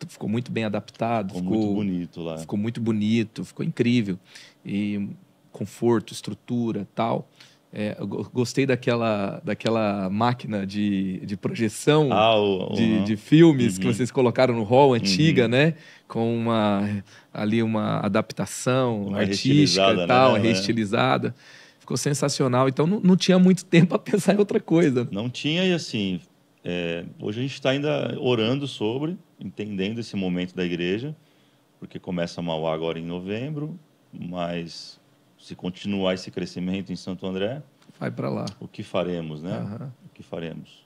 [SPEAKER 1] ficou muito bem adaptado, ficou, ficou, muito bonito lá. Ficou muito bonito, ficou incrível. E conforto, estrutura, tal. É, gostei daquela, daquela máquina de, de projeção ah, o, de, uhum. de, filmes uhum. que vocês colocaram no hall antiga, uhum. né? Com uma ali uma adaptação uma artística e tal, né? É. reestilizada. Ficou
[SPEAKER 2] sensacional. Então não, não tinha muito (laughs) tempo para pensar em outra coisa. Não tinha, e assim, é, hoje a gente está ainda orando sobre, entendendo esse momento da igreja, porque começa a Mauá agora em novembro, mas se continuar esse crescimento em Santo André, vai para lá. O que faremos, né? Uhum. O que faremos?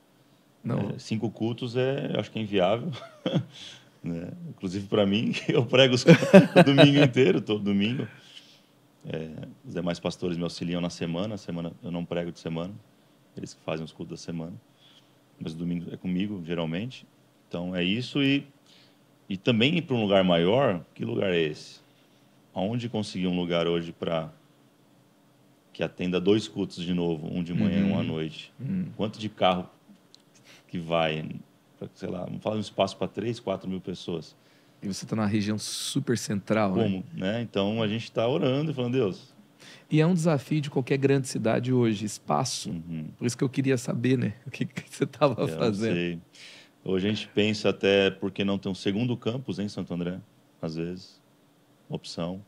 [SPEAKER 2] É, cinco cultos é, acho que é inviável. (laughs) né? Inclusive para mim, (laughs) eu prego os... o domingo inteiro, todo domingo. É, os demais pastores me auxiliam na semana, semana eu não prego de semana, eles que fazem os cultos da semana mas domingo é comigo, geralmente. Então é isso e, e também ir para um lugar maior, que lugar é esse? Aonde conseguir um lugar hoje para que atenda dois cultos de novo, um de manhã uhum. e um à uhum. noite? Uhum. Quanto de carro que vai? Pra, sei lá, vamos falar um espaço para 3, 4 mil pessoas. E você está na região super central, né? Como, né? né? Então a gente está orando e falando, Deus, e é um desafio de qualquer grande
[SPEAKER 1] cidade hoje, espaço. Uhum. Por isso que eu queria saber, né? O que, que você estava fazendo. Sei.
[SPEAKER 2] Hoje a gente pensa até porque não tem um segundo campus em Santo André, às vezes, opção.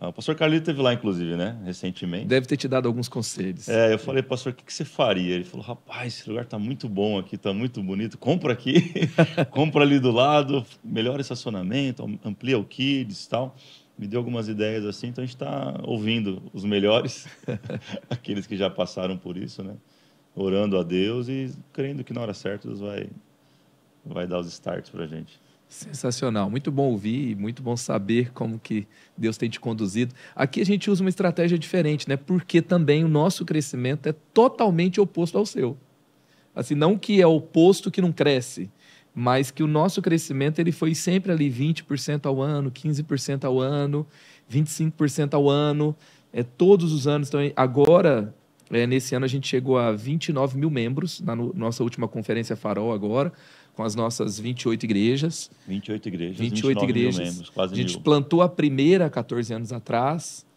[SPEAKER 2] Ah, o pastor Carlito esteve lá, inclusive, né? Recentemente. Deve ter te dado alguns conselhos. É, eu falei, pastor, o que, que você faria? Ele falou, rapaz, esse lugar está muito bom aqui, está muito bonito. Compra aqui, (laughs) compra ali do lado, melhora estacionamento, amplia o kids e tal me deu algumas ideias assim, então a gente está ouvindo os melhores, (laughs) aqueles que já passaram por isso, né? Orando a Deus e crendo que na hora certa Deus vai, vai dar os starts para a gente.
[SPEAKER 1] Sensacional, muito bom ouvir, muito bom saber como que Deus tem te conduzido. Aqui a gente usa uma estratégia diferente, né? Porque também o nosso crescimento é totalmente oposto ao seu. Assim, não que é oposto que não cresce, mas que o nosso crescimento ele foi sempre ali 20% ao ano, 15% ao ano, 25% ao ano, é, todos os anos. Então, agora, é, nesse ano, a gente chegou a 29 mil membros, na no, nossa última conferência Farol agora, com as nossas 28 igrejas.
[SPEAKER 2] 28 igrejas,
[SPEAKER 1] 28 igrejas. Mil membros, quase A gente mil. plantou a primeira 14 anos atrás,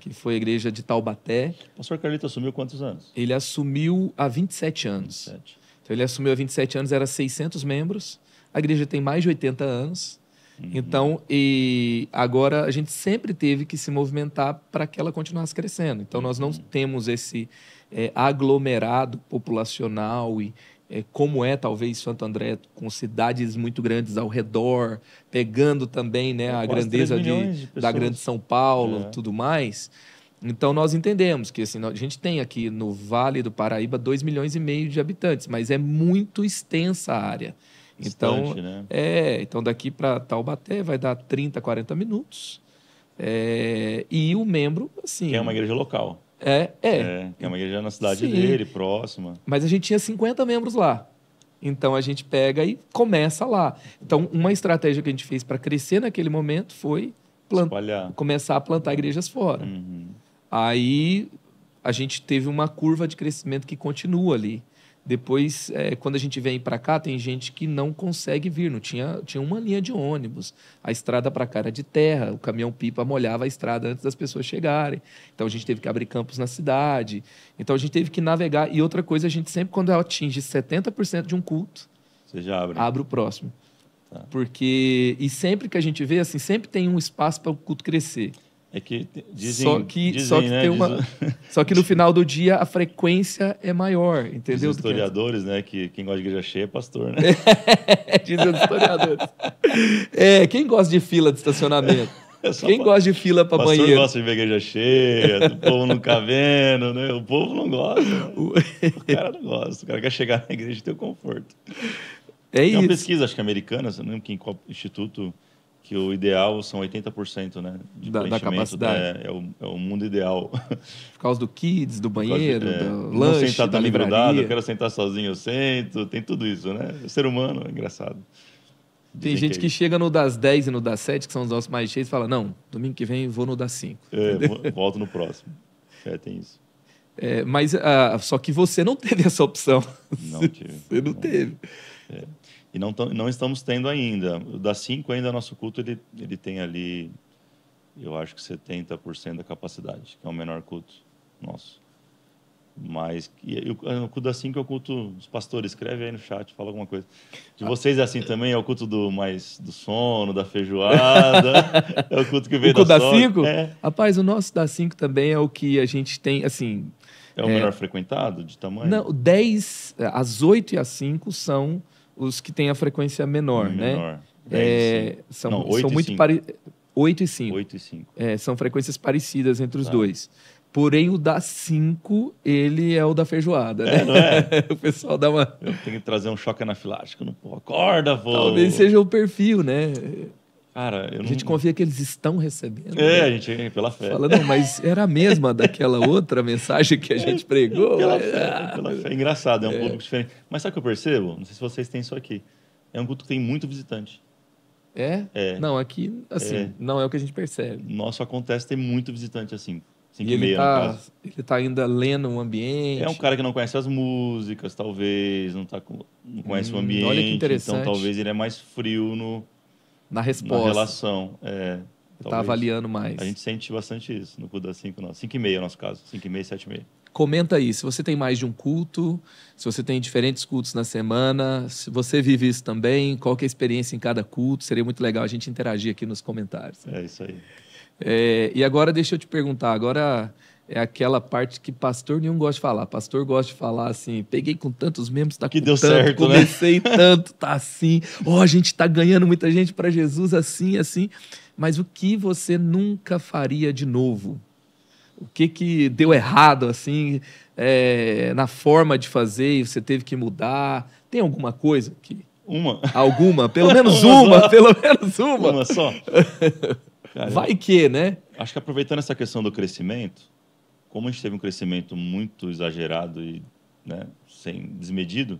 [SPEAKER 1] que foi a igreja de Taubaté. O pastor Carlito assumiu quantos anos? Ele assumiu há 27 anos. 27. Então ele assumiu há 27 anos, era 600 membros. A igreja tem mais de 80 anos. Uhum. Então, e agora a gente sempre teve que se movimentar para que ela continuasse crescendo. Então, nós não uhum. temos esse é, aglomerado populacional e é, como é talvez Santo André com cidades muito grandes ao redor, pegando também né, é, a grandeza de, de da grande São Paulo, é. tudo mais. Então nós entendemos que assim, a gente tem aqui no Vale do Paraíba 2 milhões e meio de habitantes, mas é muito extensa a área. Então, Distante, então, né? é, então daqui para Taubaté vai dar 30, 40 minutos. É, e o membro, assim. Que é uma igreja local. É, é. É, é uma igreja na cidade Sim. dele, próxima. Mas a gente tinha 50 membros lá. Então a gente pega e começa lá. Então, uma estratégia que a gente fez para crescer naquele momento foi plant... começar a plantar igrejas fora. Uhum. Aí a gente teve uma curva de crescimento que continua ali. Depois, é, quando a gente vem para cá, tem gente que não consegue vir. Não tinha, tinha uma linha de ônibus. A estrada para cá era de terra. O caminhão-pipa molhava a estrada antes das pessoas chegarem. Então, a gente teve que abrir campos na cidade. Então, a gente teve que navegar. E outra coisa, a gente sempre, quando atinge 70% de um culto, Você já abre. abre o próximo. Tá. Porque... E sempre que a gente vê, assim, sempre tem um espaço para o culto crescer. É que dizem, só que, dizem, só que né, tem uma, diz... (laughs) só que no (laughs) final do dia a frequência
[SPEAKER 2] é maior, entendeu? os historiadores, que né, que quem gosta de igreja cheia é pastor, né? (laughs) dizem os historiadores. é, quem gosta de fila de
[SPEAKER 1] estacionamento? É quem pa... gosta de fila para banheiro? Pastor gosta de ver igreja cheia, o povo não vendo,
[SPEAKER 2] né? O povo não gosta. Né? o cara não gosta, o cara quer chegar na igreja e ter o conforto. É, é isso. É uma pesquisa, acho que é americana, não lembro que em qual instituto que o ideal são 80% né, de da, da né, capacidade. é, o, é, o, mundo ideal. Por causa do kids, do banheiro, de, é, do não lanche, sentar da livraria. Grudado, eu quero sentar sozinho, eu sento, tem tudo isso,
[SPEAKER 1] né? O ser humano é engraçado. Dizem tem gente que, é que, chega no das 10 e no das 7, que são os nossos mais cheios, e fala, não, domingo que vem vou no das 5. É, volto no próximo. É, tem isso.
[SPEAKER 2] É, mas ah, só que você não (laughs) teve essa opção. Não tive. Você não, não. teve. É não, não estamos tendo ainda. Das cinco ainda, nosso culto ele, ele tem ali, eu acho que 70% da capacidade, que é o menor culto nosso. Mas e, o culto das cinco é o culto dos pastores. Escreve aí no chat, fala alguma coisa. De vocês é assim também? É o culto do mais do sono, da feijoada? (laughs) é o culto que vem o culto da das cinco? É.
[SPEAKER 1] Rapaz, o nosso das cinco também é o que a gente tem, assim...
[SPEAKER 2] É o é, melhor frequentado de tamanho?
[SPEAKER 1] Não, 10, as 8 e as 5 são os que têm a frequência menor, né? menor. né? 10, é, são, Não, 8 são muito parecidos. 8 e 5. 8 e 5. É, são frequências parecidas entre os tá. dois. Porém, o da 5, ele é o da feijoada, né? É, é? (laughs) o pessoal
[SPEAKER 2] dá uma. Eu tenho que trazer um choque anafilático, não pô. Acorda, vô! Talvez seja
[SPEAKER 1] o perfil, né? Cara, eu A gente confia que eles estão recebendo. É, né? a gente pela fé. Fala, não,
[SPEAKER 2] mas era a mesma daquela outra mensagem que a é, gente pregou. Pela, fé, é. pela fé. É engraçado, é um é. público diferente. Mas sabe o que eu percebo? Não sei se vocês têm isso aqui. É um culto que tem muito visitante.
[SPEAKER 1] É? é. Não, aqui, assim, é.
[SPEAKER 2] não é o que a gente percebe. Nosso acontece ter muito visitante, assim. 5 e, ele, meia, tá,
[SPEAKER 1] ele tá ainda lendo o ambiente. É um cara
[SPEAKER 2] que não conhece as músicas, talvez, não, tá, não conhece hum, o ambiente. Olha que então interessante. Então talvez ele é mais frio no, na resposta. Na relação, é. Está avaliando mais. A gente sente bastante isso no culto das 5, 5 e meia, no nosso caso. 5 e meia, 7 e meia.
[SPEAKER 1] Comenta aí, se você tem mais de um culto, se você tem diferentes cultos na semana, se você vive isso também, qual que é a experiência em cada culto, seria muito legal a gente interagir aqui nos comentários. Né? É isso aí. É, e agora deixa eu te perguntar, agora é aquela parte que pastor nenhum gosta de falar. Pastor gosta de falar assim: peguei com tantos membros, tá que deu tanto, certo, né? comecei né? tanto, tá assim. Ó, oh, a gente tá ganhando muita gente para Jesus assim, assim. Mas o que você nunca faria de novo? O que que deu errado assim é, na forma de fazer? Você teve que mudar? Tem alguma coisa
[SPEAKER 2] que uma alguma? Pelo menos uma, uma pelo menos uma. Uma só. (laughs) Cara, Vai que, né? Acho que aproveitando essa questão do crescimento, como a gente teve um crescimento muito exagerado e né, sem desmedido,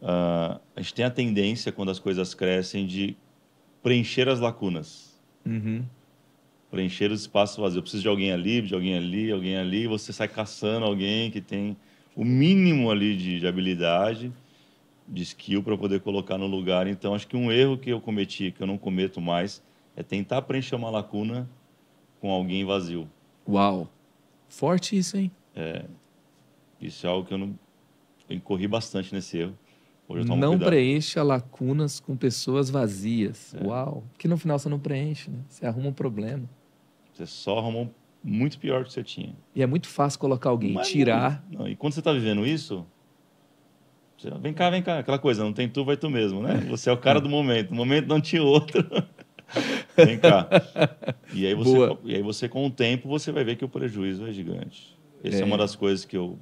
[SPEAKER 2] uh, a gente tem a tendência, quando as coisas crescem, de preencher as lacunas. Uhum. Preencher os espaços vazios. Eu preciso de alguém ali, de alguém ali, alguém ali. Você sai caçando alguém que tem o mínimo ali de, de habilidade, de skill para poder colocar no lugar. Então, acho que um erro que eu cometi, que eu não cometo mais, é tentar preencher uma lacuna com alguém vazio. Uau! Forte isso, hein? É. Isso é algo que eu não. Eu incorri bastante nesse erro. Hoje eu tomo não cuidado.
[SPEAKER 1] preencha lacunas com pessoas vazias. É. Uau! Porque no final você não preenche, né? Você arruma um problema.
[SPEAKER 2] Você só arrumou muito pior do que você tinha. E é muito fácil colocar alguém, Mas, tirar. não. E quando você está vivendo isso, você, vem cá, vem cá, aquela coisa, não tem tu, vai tu mesmo, né? (laughs) Você é o cara do momento, no momento não tinha outro. (laughs) Vem cá. (laughs) E aí, você, e aí você, com o tempo, você vai ver que o prejuízo é gigante. Essa é, é uma das coisas que eu,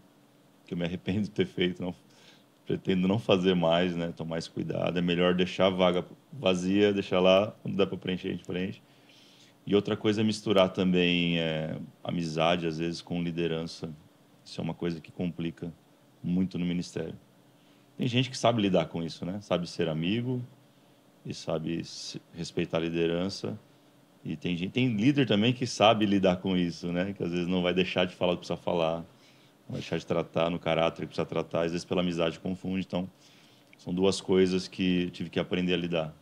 [SPEAKER 2] que eu me arrependo de ter feito, não, pretendo não fazer mais, né? Tomar mais cuidado. É melhor deixar a vaga vazia, deixar lá, quando dá para preencher, a gente preenche. E outra coisa é misturar também é, amizade, às vezes, com liderança. Isso é uma coisa que complica muito no ministério. Tem gente que sabe lidar com isso, né? Sabe ser amigo, e sabe respeitar a liderança. E tem, gente, tem líder também que sabe lidar com isso, né? Que às vezes não vai deixar de falar o que precisa falar, não vai deixar de tratar no caráter que precisa tratar, às vezes pela amizade confunde. Então, são duas coisas que eu tive que aprender a lidar.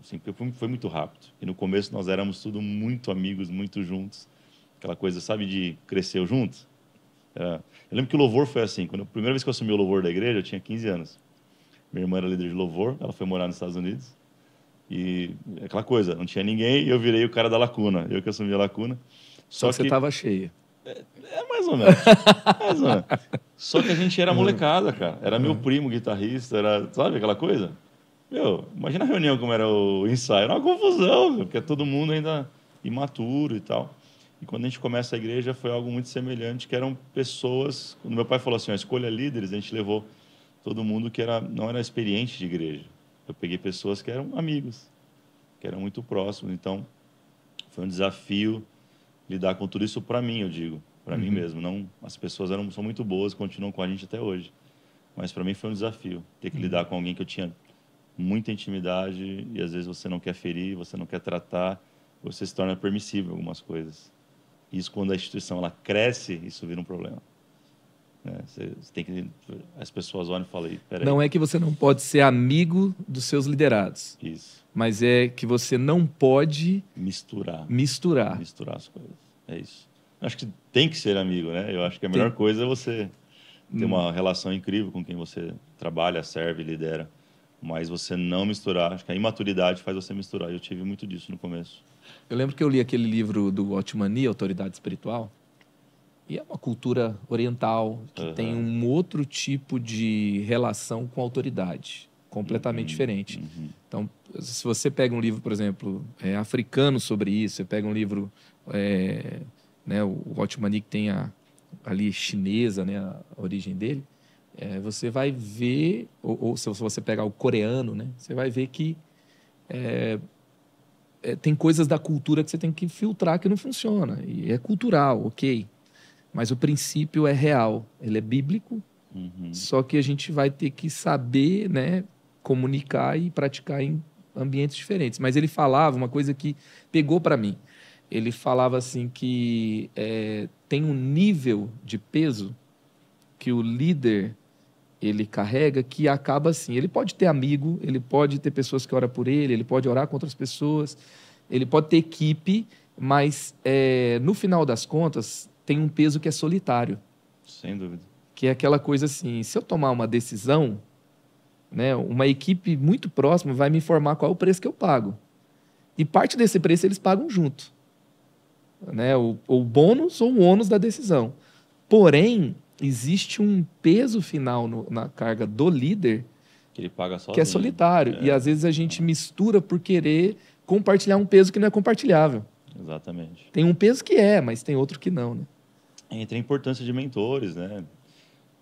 [SPEAKER 2] Assim, porque foi muito rápido. E no começo nós éramos tudo muito amigos, muito juntos. Aquela coisa, sabe, de crescer juntos? Era... É. Eu lembro que o louvor foi assim. Quando a primeira vez que eu assumi o louvor da igreja, eu tinha 15 anos. Minha irmã era líder de louvor, ela foi morar nos Estados Unidos. E aquela coisa, não tinha ninguém e eu virei o cara da lacuna, eu que assumi a lacuna. Só, Só que você tava cheia. É, é, mais ou menos. mais ou menos. (laughs) Só que a gente era é. molecada, cara. Era meu é. primo guitarrista, era, sabe aquela coisa? Meu, imagina a reunião como era o ensaio. Era uma confusão, porque todo mundo ainda imaturo e tal. E quando a gente começa a igreja foi algo muito semelhante, que eram pessoas. Quando meu pai falou assim, escolha líderes, a gente levou todo mundo que era não era experiente de igreja eu peguei pessoas que eram amigos, que eram muito próximos. Então, foi um desafio lidar com tudo isso para mim, eu digo, para uhum. mim mesmo. Não, as pessoas eram são muito boas, continuam com a gente até hoje. Mas para mim foi um desafio ter que uhum. lidar com alguém que eu tinha muita intimidade e às vezes você não quer ferir, você não quer tratar, você se torna permissível algumas coisas. Isso quando a instituição ela cresce, isso vira um problema. É, você, tem que as pessoas olham e falam, peraí. Não é que você não pode ser
[SPEAKER 1] amigo dos seus liderados. Isso. Mas é que você não pode
[SPEAKER 2] misturar.
[SPEAKER 1] Misturar. Misturar as coisas.
[SPEAKER 2] É isso. Acho que tem que ser amigo, né? Eu acho que a melhor tem. coisa é você ter hum. uma relação incrível com quem você trabalha, serve, lidera. Mas você não misturar. Acho que a imaturidade faz você misturar. Eu tive muito disso no começo. Eu lembro que eu li aquele livro do Otmani, Autoridade Espiritual, e é uma cultura
[SPEAKER 1] oriental que uhum. tem um outro tipo de relação com a autoridade, completamente uhum. diferente. Uhum. Então, se você pega um livro, por exemplo, é, africano sobre isso, você pega um livro, é, né, o Otmanik tem a, ali chinesa, né, a origem dele, é, você vai ver, ou, ou, se você pegar o coreano, né, você vai ver que é, é, tem coisas da cultura que você tem que filtrar que não funciona. E é cultural, ok mas o princípio é real, ele é bíblico, uhum. só que a gente vai ter que saber né, comunicar e praticar em ambientes diferentes. Mas ele falava uma coisa que pegou para mim. Ele falava assim que é, tem um nível de peso que o líder ele carrega que acaba assim. Ele pode ter amigo, ele pode ter pessoas que oram por ele, ele pode orar com outras pessoas, ele pode ter equipe, mas é, no final das contas tem um peso que é solitário. Sem dúvida. Que é aquela coisa assim, se eu tomar uma decisão, né, uma equipe muito próxima vai me informar qual é o preço que eu pago. E parte desse preço eles pagam junto. Né, o, o bônus ou o ônus da decisão. Porém, existe um peso final no, na carga do líder que ele paga sozinho. Que é solitário. É. E às vezes a gente mistura por querer compartilhar um peso que não é compartilhável.
[SPEAKER 2] Exatamente.
[SPEAKER 1] Tem um peso que é, mas tem outro que não, né?
[SPEAKER 2] entre a importância de mentores, né?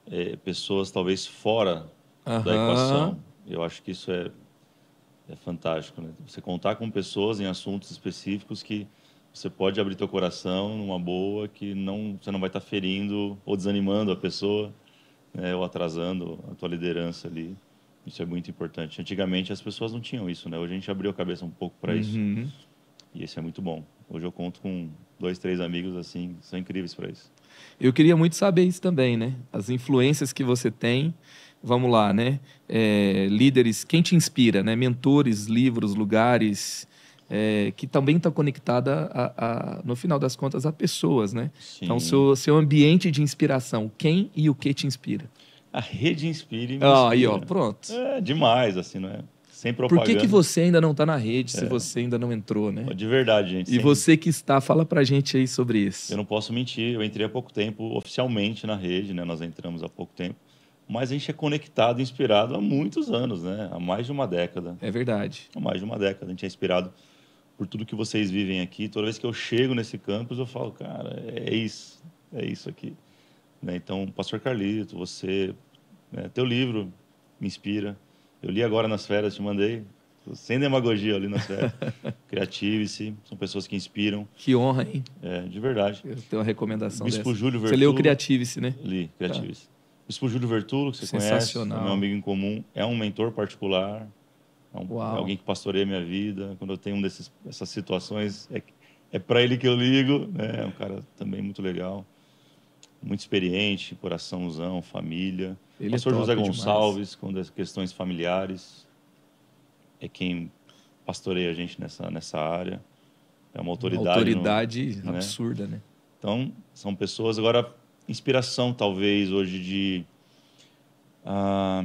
[SPEAKER 2] É, pessoas talvez fora uhum. da equação. Eu acho que isso é, é fantástico, né? Você contar com pessoas em assuntos específicos que você pode abrir teu coração numa boa, que não você não vai estar tá ferindo ou desanimando a pessoa, né? ou atrasando a tua liderança ali. Isso é muito importante. Antigamente as pessoas não tinham isso, né? Hoje a gente abriu a cabeça um pouco para uhum. isso. E isso é muito bom. Hoje eu conto com dois, três amigos assim, são incríveis para isso.
[SPEAKER 1] Eu queria muito saber isso também, né? As influências que você tem, vamos lá, né? É, líderes, quem te inspira, né? Mentores, livros, lugares, é, que também está conectada, a, a, no final das contas, a pessoas, né? Sim. Então, seu, seu ambiente de inspiração, quem e o que te inspira? A rede inspire. inspira. Ah, aí, ó,
[SPEAKER 2] pronto. É demais, assim, não é? Sem propaganda. Por que, que
[SPEAKER 1] você ainda não está na rede é. se
[SPEAKER 2] você ainda não entrou, né? De verdade, gente. E você que está, fala pra gente aí sobre isso. Eu não posso mentir, eu entrei há pouco tempo oficialmente na rede, né? Nós entramos há pouco tempo. Mas a gente é conectado, inspirado há muitos anos, né? Há mais de uma década. É verdade. Há mais de uma década. A gente é inspirado por tudo que vocês vivem aqui. Toda vez que eu chego nesse campus, eu falo, cara, é isso, é isso aqui. Né? Então, Pastor Carlito, você, né? teu livro me inspira. Eu li agora nas férias, te mandei. Sem demagogia ali nas férias. (laughs) Criative-se, são pessoas que inspiram. Que honra, hein? É, de verdade. Eu tenho uma recomendação Bispo dessa. Júlio Vertulo. Você leu Criative-se, né? Li, Criative-se. Tá. Bispo Júlio Vertulo, que você conhece, é meu amigo em comum, é um mentor particular, é, um, é alguém que pastoreia a minha vida. Quando eu tenho um desses, essas situações, é, é para ele que eu ligo. Né? É um cara também muito legal, muito experiente, coraçãozão, família. Ele é Pastor José Gonçalves, com das questões familiares, é quem pastoreia a gente nessa, nessa área. É uma autoridade. Uma autoridade no, né? absurda, né? né? Então, são pessoas. Agora, inspiração, talvez, hoje de. Ah,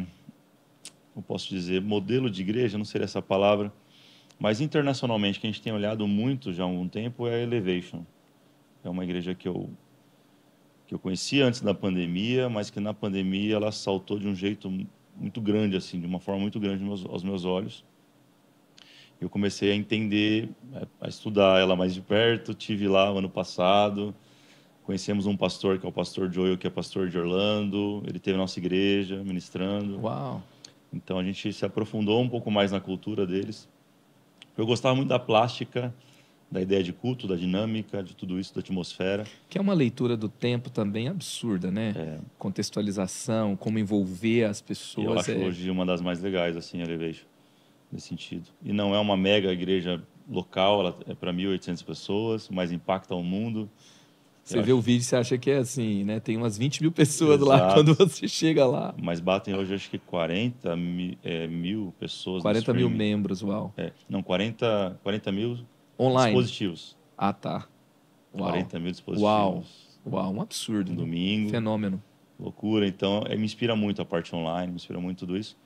[SPEAKER 2] como posso dizer? Modelo de igreja, não seria essa palavra. Mas internacionalmente, que a gente tem olhado muito já há algum tempo, é a Elevation. É uma igreja que eu que eu conhecia antes da pandemia, mas que na pandemia ela saltou de um jeito muito grande, assim, de uma forma muito grande aos meus olhos. Eu comecei a entender, é, a estudar ela mais de perto. Tive lá ano passado. Conhecemos um pastor que é o pastor Joel, que é pastor de Orlando. Ele teve nossa igreja ministrando. Uau! Então a gente se aprofundou um pouco mais na cultura deles. Eu gostava muito da plástica da ideia de culto, da dinâmica, de tudo isso, da atmosfera. Que é uma leitura do tempo também absurda, né? É. Contextualização, como envolver as pessoas. eu acho é... hoje uma das mais legais, assim, a vejo nesse sentido. E não é uma mega igreja local, ela é para 1.800 pessoas, mas impacta o mundo. Você eu vê acho... o vídeo e você acha que é assim, né? Tem umas 20 mil pessoas Exato. lá quando você chega lá. Mas batem hoje acho que 40 mil, é, mil pessoas. 40 mil membros, uau. É, não, 40, 40 mil Online. Dispositivos. Ah, tá. Uau. 40 mil dispositivos. Uau. Uau, um absurdo. Um domingo. Fenômeno. Loucura. Então, é, me inspira muito a parte online, me inspira muito tudo isso.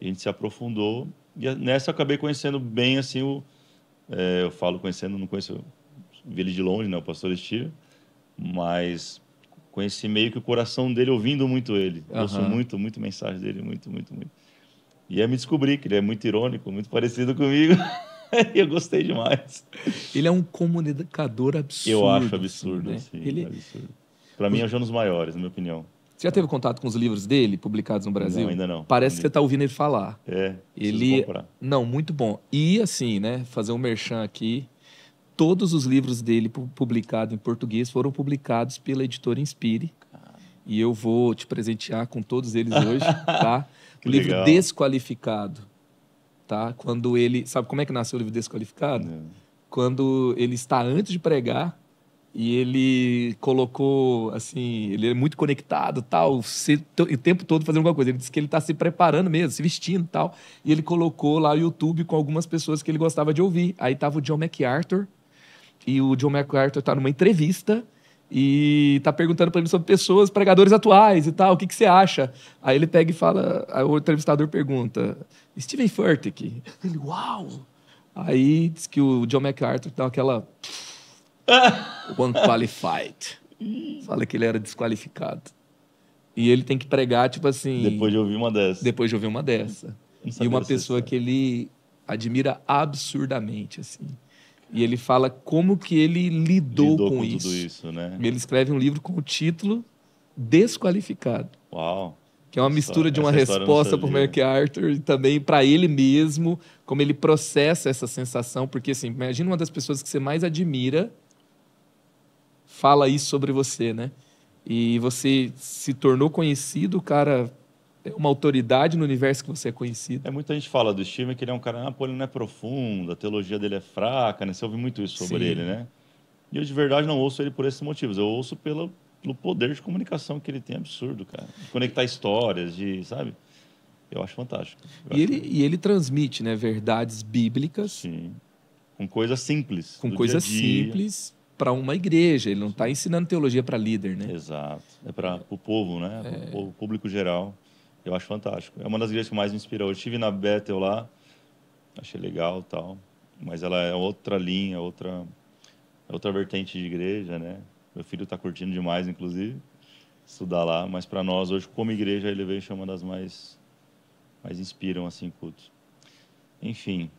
[SPEAKER 2] E a gente se aprofundou. E nessa eu acabei conhecendo bem, assim, o. É, eu falo conhecendo, não conheço. Vi ele de longe, né? O pastor Steve. Mas conheci meio que o coração dele ouvindo muito ele. Uhum. Ouço muito, muito mensagem dele, muito, muito, muito. E aí me descobri que ele é muito irônico, muito parecido comigo. (laughs) (laughs) eu gostei demais. Ele é um
[SPEAKER 1] comunicador
[SPEAKER 2] absurdo. Eu acho absurdo, né? sim. Ele... Para mim, é um dos maiores, na minha
[SPEAKER 1] opinião. Você já teve contato com os livros dele, publicados no Brasil? Não, ainda não. Parece que você está ouvindo ele falar. É, ele é comprar. Não, muito bom. E assim, né, fazer um merchan aqui, todos os livros dele publicados em português foram publicados pela editora Inspire. E eu vou te presentear com todos eles hoje, (laughs) tá? livro legal. Desqualificado tá? Quando ele, sabe como é que nasceu o livro desqualificado? É. Quando ele está antes de pregar e ele colocou assim, ele é muito conectado, tal, se, o tempo todo fazendo alguma coisa. Ele disse que ele está se preparando mesmo, se vestindo, tal, e ele colocou lá o YouTube com algumas pessoas que ele gostava de ouvir. Aí tava o John MacArthur e o John MacArthur está numa entrevista e tá perguntando para ele sobre pessoas, pregadores atuais e tal, o que, que você acha? Aí ele pega e fala, o entrevistador pergunta, Steven Furtick. Ele, uau! Aí diz que o John MacArthur dá aquela... One (laughs) qualified. Fala que ele era desqualificado. E ele tem que pregar, tipo assim... Depois de ouvir uma dessa. Depois de ouvir uma dessa. E uma pessoa que ele admira absurdamente, assim. E ele fala como que ele lidou, lidou com, com, isso. Tudo isso né? Ele escreve um livro com o título Desqualificado.
[SPEAKER 2] Uau. Que é uma mistura de uma resposta para o
[SPEAKER 1] Arthur e também para ele mesmo, como ele processa essa sensação, porque assim, imagina uma das pessoas que você mais admira fala isso sobre você, né? E você
[SPEAKER 2] se tornou
[SPEAKER 1] conhecido, o cara
[SPEAKER 2] uma autoridade no universo que você é conhecido. É, muita gente fala do Steven que ele é um cara, ah, pô, ele não é profundo, a teologia dele é fraca, né? Você ouve muito isso sobre Sim. ele, né? E eu de verdade não ouço ele por esses motivos, eu ouço pelo, pelo poder de comunicação que ele tem, absurdo, cara. De conectar histórias, de, sabe? Eu acho fantástico. Eu e, acho ele, que... e ele transmite, né, verdades bíblicas. Sim. Com coisas simples. Com coisas simples para uma igreja. Ele não está ensinando teologia para líder, né? Exato. É para o povo, né? É... O público geral. Eu acho fantástico. É uma das igrejas que mais me inspirou. Eu estive na Bethel lá, achei legal tal. Mas ela é outra linha, outra, é outra vertente de igreja, né? Meu filho está curtindo demais, inclusive, estudar lá. Mas para nós, hoje, como igreja, ele veio uma das mais, mais inspiram, assim, cultos. Enfim,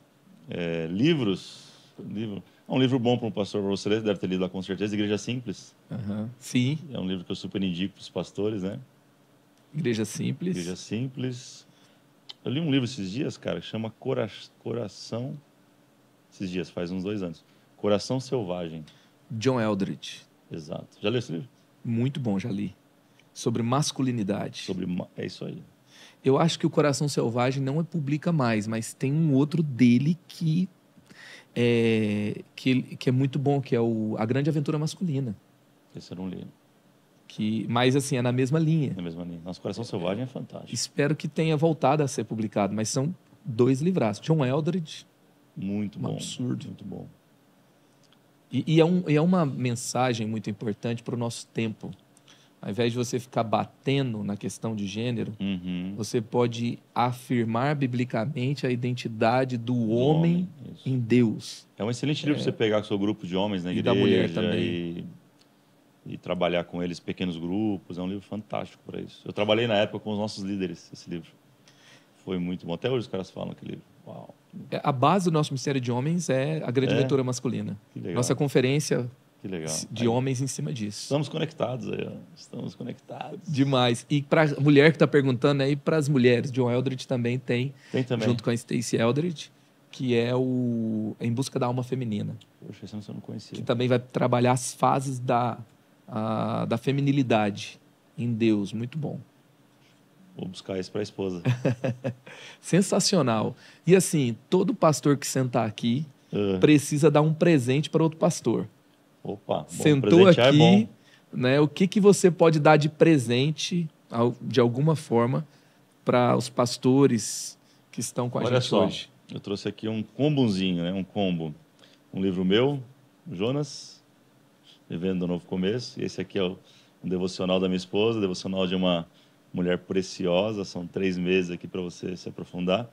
[SPEAKER 2] é, livros. Livro. É um livro bom para um pastor, para você deve ter lido lá com certeza, Igreja Simples. Uhum. Sim. É um livro que eu super indico para os pastores, né? Igreja Simples. Igreja Simples. Eu li um livro esses dias, cara, que chama Cora... Coração. Esses dias, faz uns dois anos. Coração Selvagem. John Eldridge. Exato. Já leu esse livro? Muito bom, já li.
[SPEAKER 1] Sobre masculinidade. Sobre ma... É isso aí. Eu acho que o Coração Selvagem não é publica mais, mas tem um outro dele que é, que, que é muito bom, que é o A Grande Aventura Masculina. Esse eu não li. Que, mas assim, é na mesma linha. Na mesma linha. Nosso Coração Selvagem é fantástico. Espero que tenha voltado a ser publicado, mas são dois livros. John Eldred. Muito um bom. Absurdo. Muito bom. E, e, é um, e é uma mensagem muito importante para o nosso tempo. Ao invés de você ficar batendo na questão de gênero, uhum. você pode afirmar biblicamente a identidade do, do homem, homem em Deus. É um excelente livro é. você
[SPEAKER 2] pegar com o seu grupo de homens na né? e igreja. E da mulher também. E e trabalhar com eles pequenos grupos. É um livro fantástico para isso. Eu trabalhei na época com os nossos líderes esse livro. Foi muito bom. Até hoje os caras falam aquele livro. Uau.
[SPEAKER 1] É, a base do nosso Ministério de Homens é a grande é? leitura masculina. Nossa conferência de aí, homens em cima disso. Estamos conectados aí, ó. estamos conectados. Demais. E para a mulher que está perguntando aí, para as mulheres, John Eldred também tem, tem também. junto com a Stacey Eldred, que é o Em Busca da Alma Feminina. Poxa, esse eu não conhecia. Que também vai trabalhar as fases da a, da feminilidade em Deus. Muito bom. Vou buscar isso para a esposa. (laughs) Sensacional. E assim, todo pastor que sentar aqui ah. precisa dar um presente para outro pastor.
[SPEAKER 2] Opa, bom, sentou é aqui,
[SPEAKER 1] é né? O que que você pode dar de presente de alguma forma para os pastores que estão com a Olha gente só, hoje?
[SPEAKER 2] Eu trouxe aqui um combozinho, né? Um combo. Um livro meu, Jonas, Vivendo um Novo Começo. E esse aqui é o, um devocional da minha esposa, devocional de uma mulher preciosa. São três meses aqui para você se aprofundar.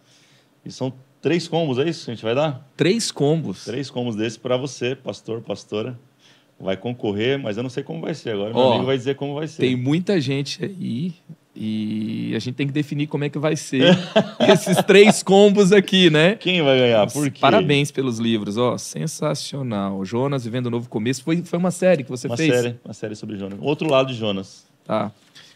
[SPEAKER 2] E são três combos, é isso que a gente vai dar? Três combos. Três combos desses para você, pastor, pastora. Vai concorrer, mas eu não sei como vai ser agora. Meu oh, amigo vai dizer como vai ser. Tem
[SPEAKER 1] muita gente aí e a gente tem que definir como é que vai ser (laughs) esses três combos aqui, né? Quem vai ganhar? Por quê? Parabéns pelos livros, ó, sensacional. Jonas Vivendo o Novo Começo foi, foi uma série que você uma fez. Uma série,
[SPEAKER 2] uma série sobre Jonas. Outro lado de
[SPEAKER 1] Jonas. Tá.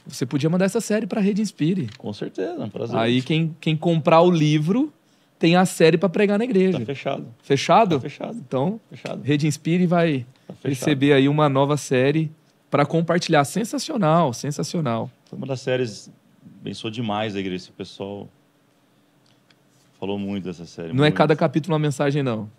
[SPEAKER 1] Você podia mandar essa série para Rede Inspire. Com certeza, prazer. Aí quem, quem comprar o livro tem a série para pregar na igreja. Tá fechado. Fechado? Tá fechado. Então, fechado. Rede Inspire vai tá receber aí uma nova série para compartilhar. Sensacional, sensacional.
[SPEAKER 2] Foi uma das séries abençoou demais a igreja. O pessoal falou muito dessa série. Não é muito. é cada
[SPEAKER 1] capítulo uma mensagem, não.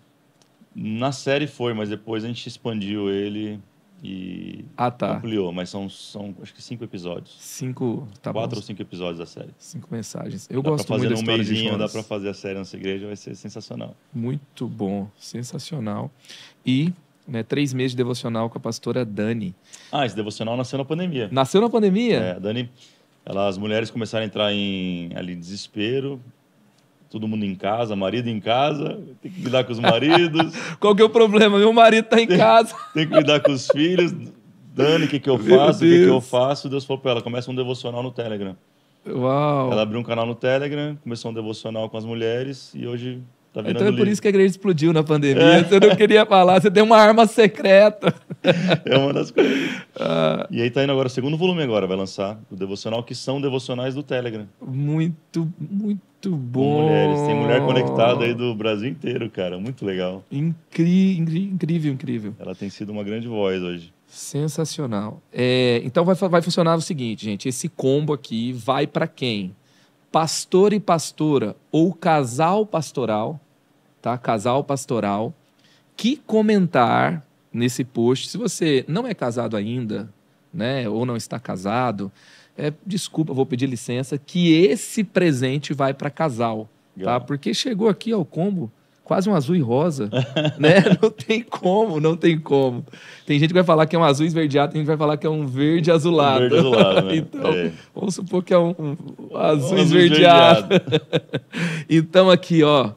[SPEAKER 2] Na série foi, mas depois a gente expandiu ele e ah, tá. ampliou. Mas são, são acho que cinco episódios. Cinco, tá Quatro bom. ou cinco episódios da série. Cinco mensagens. Eu dá gosto muito da um história meizinho, de Jonas. Dá para fazer a série nessa igreja, vai ser sensacional.
[SPEAKER 1] Muito bom, sensacional. E né,
[SPEAKER 2] três meses de devocional com a pastora Dani. Ah, esse devocional nasceu na pandemia. Nasceu na pandemia? É, a Dani, ela, as mulheres começaram a entrar em ali, desespero, todo mundo em casa, marido em casa, tem que lidar com os (laughs) maridos. Qual que é o problema? Meu marido tá em tem, casa. Tem que lidar com os filhos. Dani, o que, que eu faço? O que, que eu faço? Deus falou para ela: começa um devocional no Telegram. Uau! Ela abriu um canal no Telegram, começou um devocional com as mulheres e hoje Tá então é por livro. isso
[SPEAKER 1] que a igreja explodiu na pandemia. É. Você não
[SPEAKER 2] queria falar, você tem uma arma secreta. É uma das coisas. Ah. E aí tá indo agora o segundo volume agora, vai lançar o devocional, que são devocionais do Telegram.
[SPEAKER 1] Muito, muito bom. Com mulheres, tem mulher conectada aí
[SPEAKER 2] do Brasil inteiro, cara. Muito legal. Incri incrível, incrível. Ela tem sido uma grande voz hoje.
[SPEAKER 1] Sensacional.
[SPEAKER 2] É, então vai, vai funcionar o seguinte, gente.
[SPEAKER 1] Esse combo aqui vai para quem? pastor e pastora ou casal pastoral, tá? Casal pastoral que comentar nesse post. Se você não é casado ainda, né, ou não está casado, é, desculpa, vou pedir licença que esse presente vai para casal, tá? Porque chegou aqui ao combo quase um azul e rosa, (laughs) né? Não tem como, não tem como. Tem gente que vai falar que é um azul esverdeado, tem gente que vai falar que é um verde azulado. Um verde azulado né? (laughs) então, é. vamos supor que é um, um azul um esverdeado. esverdeado. (laughs) então, aqui, ó,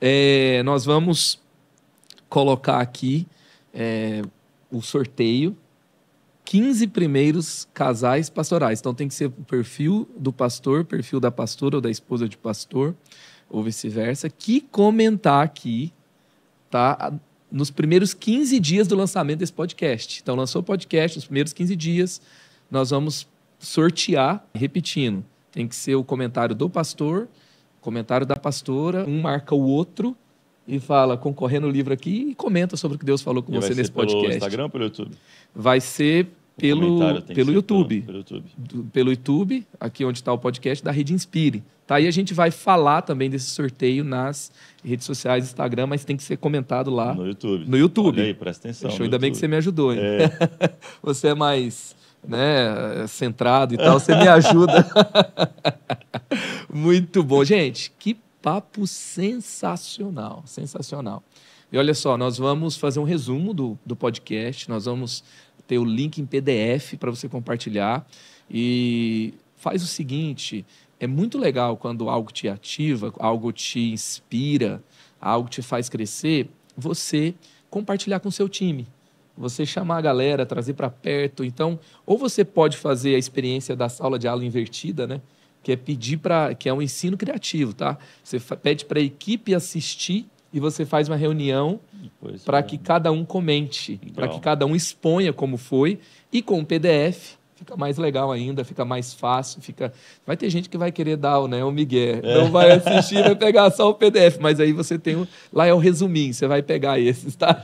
[SPEAKER 1] é, nós vamos colocar aqui é, o sorteio. 15 primeiros casais pastorais. Então tem que ser o perfil do pastor, perfil da pastora ou da esposa de pastor ou vice-versa, que comentar aqui, tá? Nos primeiros 15 dias do lançamento desse podcast. Então, lançou o podcast, nos primeiros 15 dias, nós vamos sortear, repetindo, tem que ser o comentário do pastor, comentário da pastora, um marca o outro e fala, concorrendo o livro aqui, e comenta sobre o que Deus falou com e você nesse podcast. Vai ser pelo Instagram ou pelo YouTube? Vai ser pelo, pelo YouTube, pelo, pelo, YouTube. Do, pelo YouTube, aqui onde está o podcast da Rede Inspire. Tá? E a gente vai falar também desse sorteio nas redes sociais, Instagram, mas tem que ser comentado lá. No YouTube. No YouTube. Olha aí, presta atenção. Show, ainda YouTube. bem que você me ajudou. Hein? É. (laughs) você é mais né, centrado e tal, você me ajuda. (laughs) Muito bom. Gente, que papo sensacional, sensacional. E olha só, nós vamos fazer um resumo do, do podcast, nós vamos ter o link em PDF para você compartilhar. E faz o seguinte: é muito legal quando algo te ativa, algo te inspira, algo te faz crescer, você compartilhar com seu time. Você chamar a galera, trazer para perto. Então, ou você pode fazer a experiência da sala de aula invertida, né? Que é pedir para, que é um ensino criativo, tá? Você pede para a equipe assistir e você faz uma reunião para é. que cada um comente, para que cada um exponha como foi e com o PDF fica mais legal ainda, fica mais fácil, fica. Vai ter gente que vai querer dar né, o Miguel, é. não vai assistir, vai pegar só o PDF, mas aí você tem o... lá é o resuminho, você vai pegar esses, tá?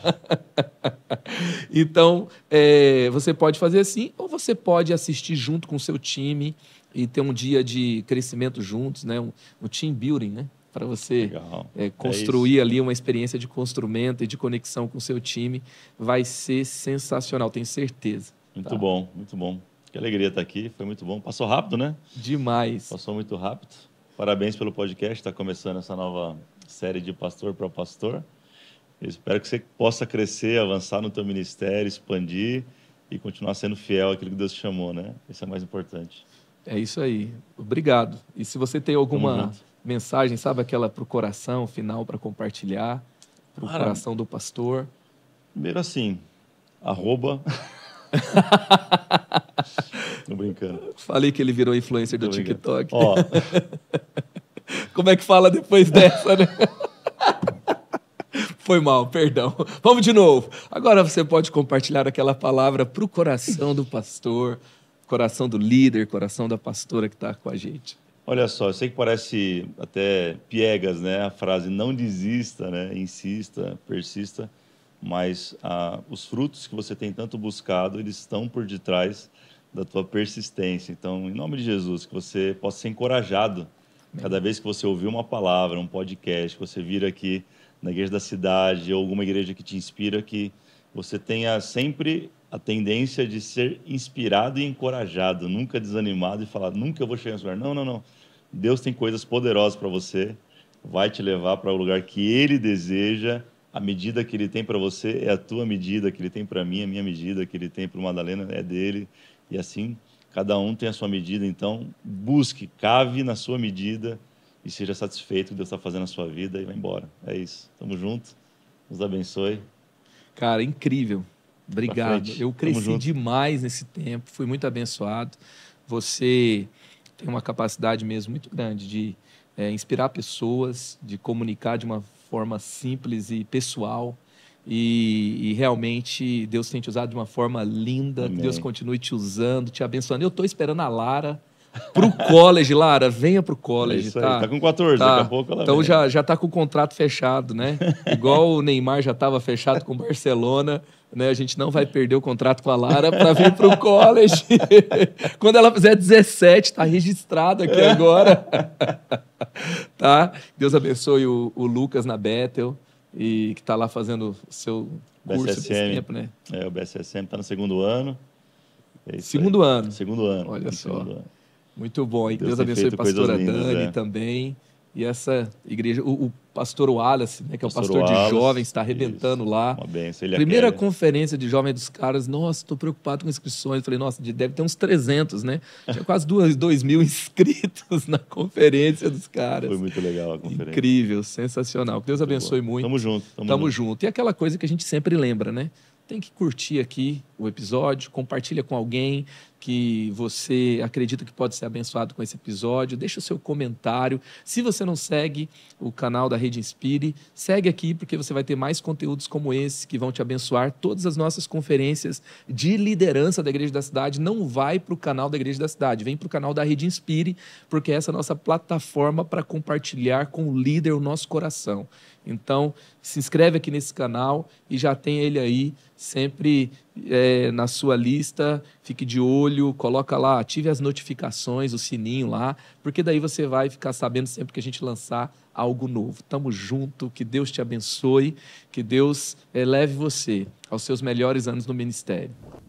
[SPEAKER 1] (laughs) então é, você pode fazer assim, ou você pode assistir junto com o seu time e ter um dia de crescimento juntos, né? Um, um team building, né? para você
[SPEAKER 2] é, é, construir
[SPEAKER 1] é ali uma experiência de instrumento e de conexão com o seu time. Vai
[SPEAKER 2] ser sensacional, tenho certeza. Muito tá? bom, muito bom. Que alegria estar aqui, foi muito bom. Passou rápido, né? Demais. Passou muito rápido. Parabéns pelo podcast, está começando essa nova série de Pastor para Pastor. Eu espero que você possa crescer, avançar no teu ministério, expandir e continuar sendo fiel àquilo que Deus te chamou, né? Isso é mais importante. É isso aí. Obrigado. E se você tem alguma mensagem, sabe aquela para o
[SPEAKER 1] coração final para compartilhar, para o coração do pastor? Primeiro assim,
[SPEAKER 2] arroba. (laughs) Tô brincando. Falei que ele virou influencer Tô do brincando. TikTok. Ó.
[SPEAKER 1] (laughs) Como é que fala depois dessa, né? (laughs) Foi mal, perdão. Vamos de novo. Agora você pode compartilhar aquela palavra para o coração do pastor, coração do líder, coração
[SPEAKER 2] da pastora que está com a gente. Olha só, eu sei que parece até piegas, né? A frase não desista, né? Insista, persista, mas ah, os frutos que você tem tanto buscado, eles estão por detrás da tua persistência. Então, em nome de Jesus, que você possa ser encorajado Amém. cada vez que você ouvir uma palavra, um podcast, que você vir aqui na igreja da cidade ou alguma igreja que te inspira, que você tenha sempre a tendência de ser inspirado e encorajado, nunca desanimado e falar, nunca eu vou chegar nesse lugar. Não, não, não. Deus tem coisas poderosas para você, vai te levar para o lugar que Ele deseja. A medida que Ele tem para você é a tua medida, que Ele tem para mim, é a minha medida, que Ele tem para o Madalena é dele. E assim, cada um tem a sua medida. Então, busque, cave na sua medida e seja satisfeito com o que Deus está fazendo na sua vida e vai embora. É isso. Tamo junto. Nos abençoe. Cara, incrível. Obrigado. Eu cresci
[SPEAKER 1] demais nesse tempo, fui muito abençoado. Você tem uma capacidade mesmo muito grande de é, inspirar pessoas, de comunicar de uma forma simples e pessoal. E, e, realmente Deus tem te usado de uma forma linda. Amém. Deus continue te usando, te abençoando. Eu estou esperando a Lara pro (laughs) college, Lara, venha pro college, é isso tá? Aí, tá, tá com 14, tá. daqui a pouco ela Então vem. já já tá com o contrato fechado, né? (laughs) Igual o Neymar já estava fechado com o Barcelona né? A gente não vai perder o contrato com a Lara para vir para o college. (laughs) Quando ela fizer 17, está registrado aqui é. agora. (laughs) tá? Deus abençoe o, o, Lucas na Bethel e que está lá fazendo o seu curso BSSM. tempo, né?
[SPEAKER 2] É, o BSSM está no segundo ano. É segundo aí. ano. Segundo ano. Olha só. Ano.
[SPEAKER 1] Muito bom. E Deus, Deus abençoe a pastora lindas, Dani é.
[SPEAKER 2] também.
[SPEAKER 1] E essa igreja, o, o pastor Wallace, né, que pastor é o pastor Wallace, de jovens, está arrebentando isso, lá. Uma benção, ele é Primeira aquele. conferência de jovens dos caras, nossa, estou preocupado com inscrições. falei, nossa, deve ter uns 300, né? Tinha quase 2, 2 mil (laughs) inscritos na conferência dos caras. Foi muito legal a conferência. Incrível, sensacional. Que Deus muito abençoe boa. muito. Tamo junto. Tamo, tamo junto. junto. E aquela coisa que a gente sempre lembra, né? Tem que curtir aqui o episódio, compartilha com alguém que você acredita que pode ser abençoado com esse episódio. Deixa o seu comentário. Se você não segue o canal da Rede Inspire, segue aqui porque você vai ter mais conteúdos como esse que vão te abençoar. Todas as nossas conferências de liderança da Igreja da Cidade não vai para o canal da Igreja da Cidade, vem para o canal da Rede Inspire, porque é essa é a nossa plataforma para compartilhar com o líder o nosso coração. Então, se inscreve aqui nesse canal e já tem ele aí sempre é, na sua lista, fique de olho, coloca lá, ative as notificações, o sininho lá, porque daí você vai ficar sabendo sempre que a gente lançar algo novo. Tamo junto, que Deus te abençoe, que Deus eleve é, você aos seus melhores anos no ministério.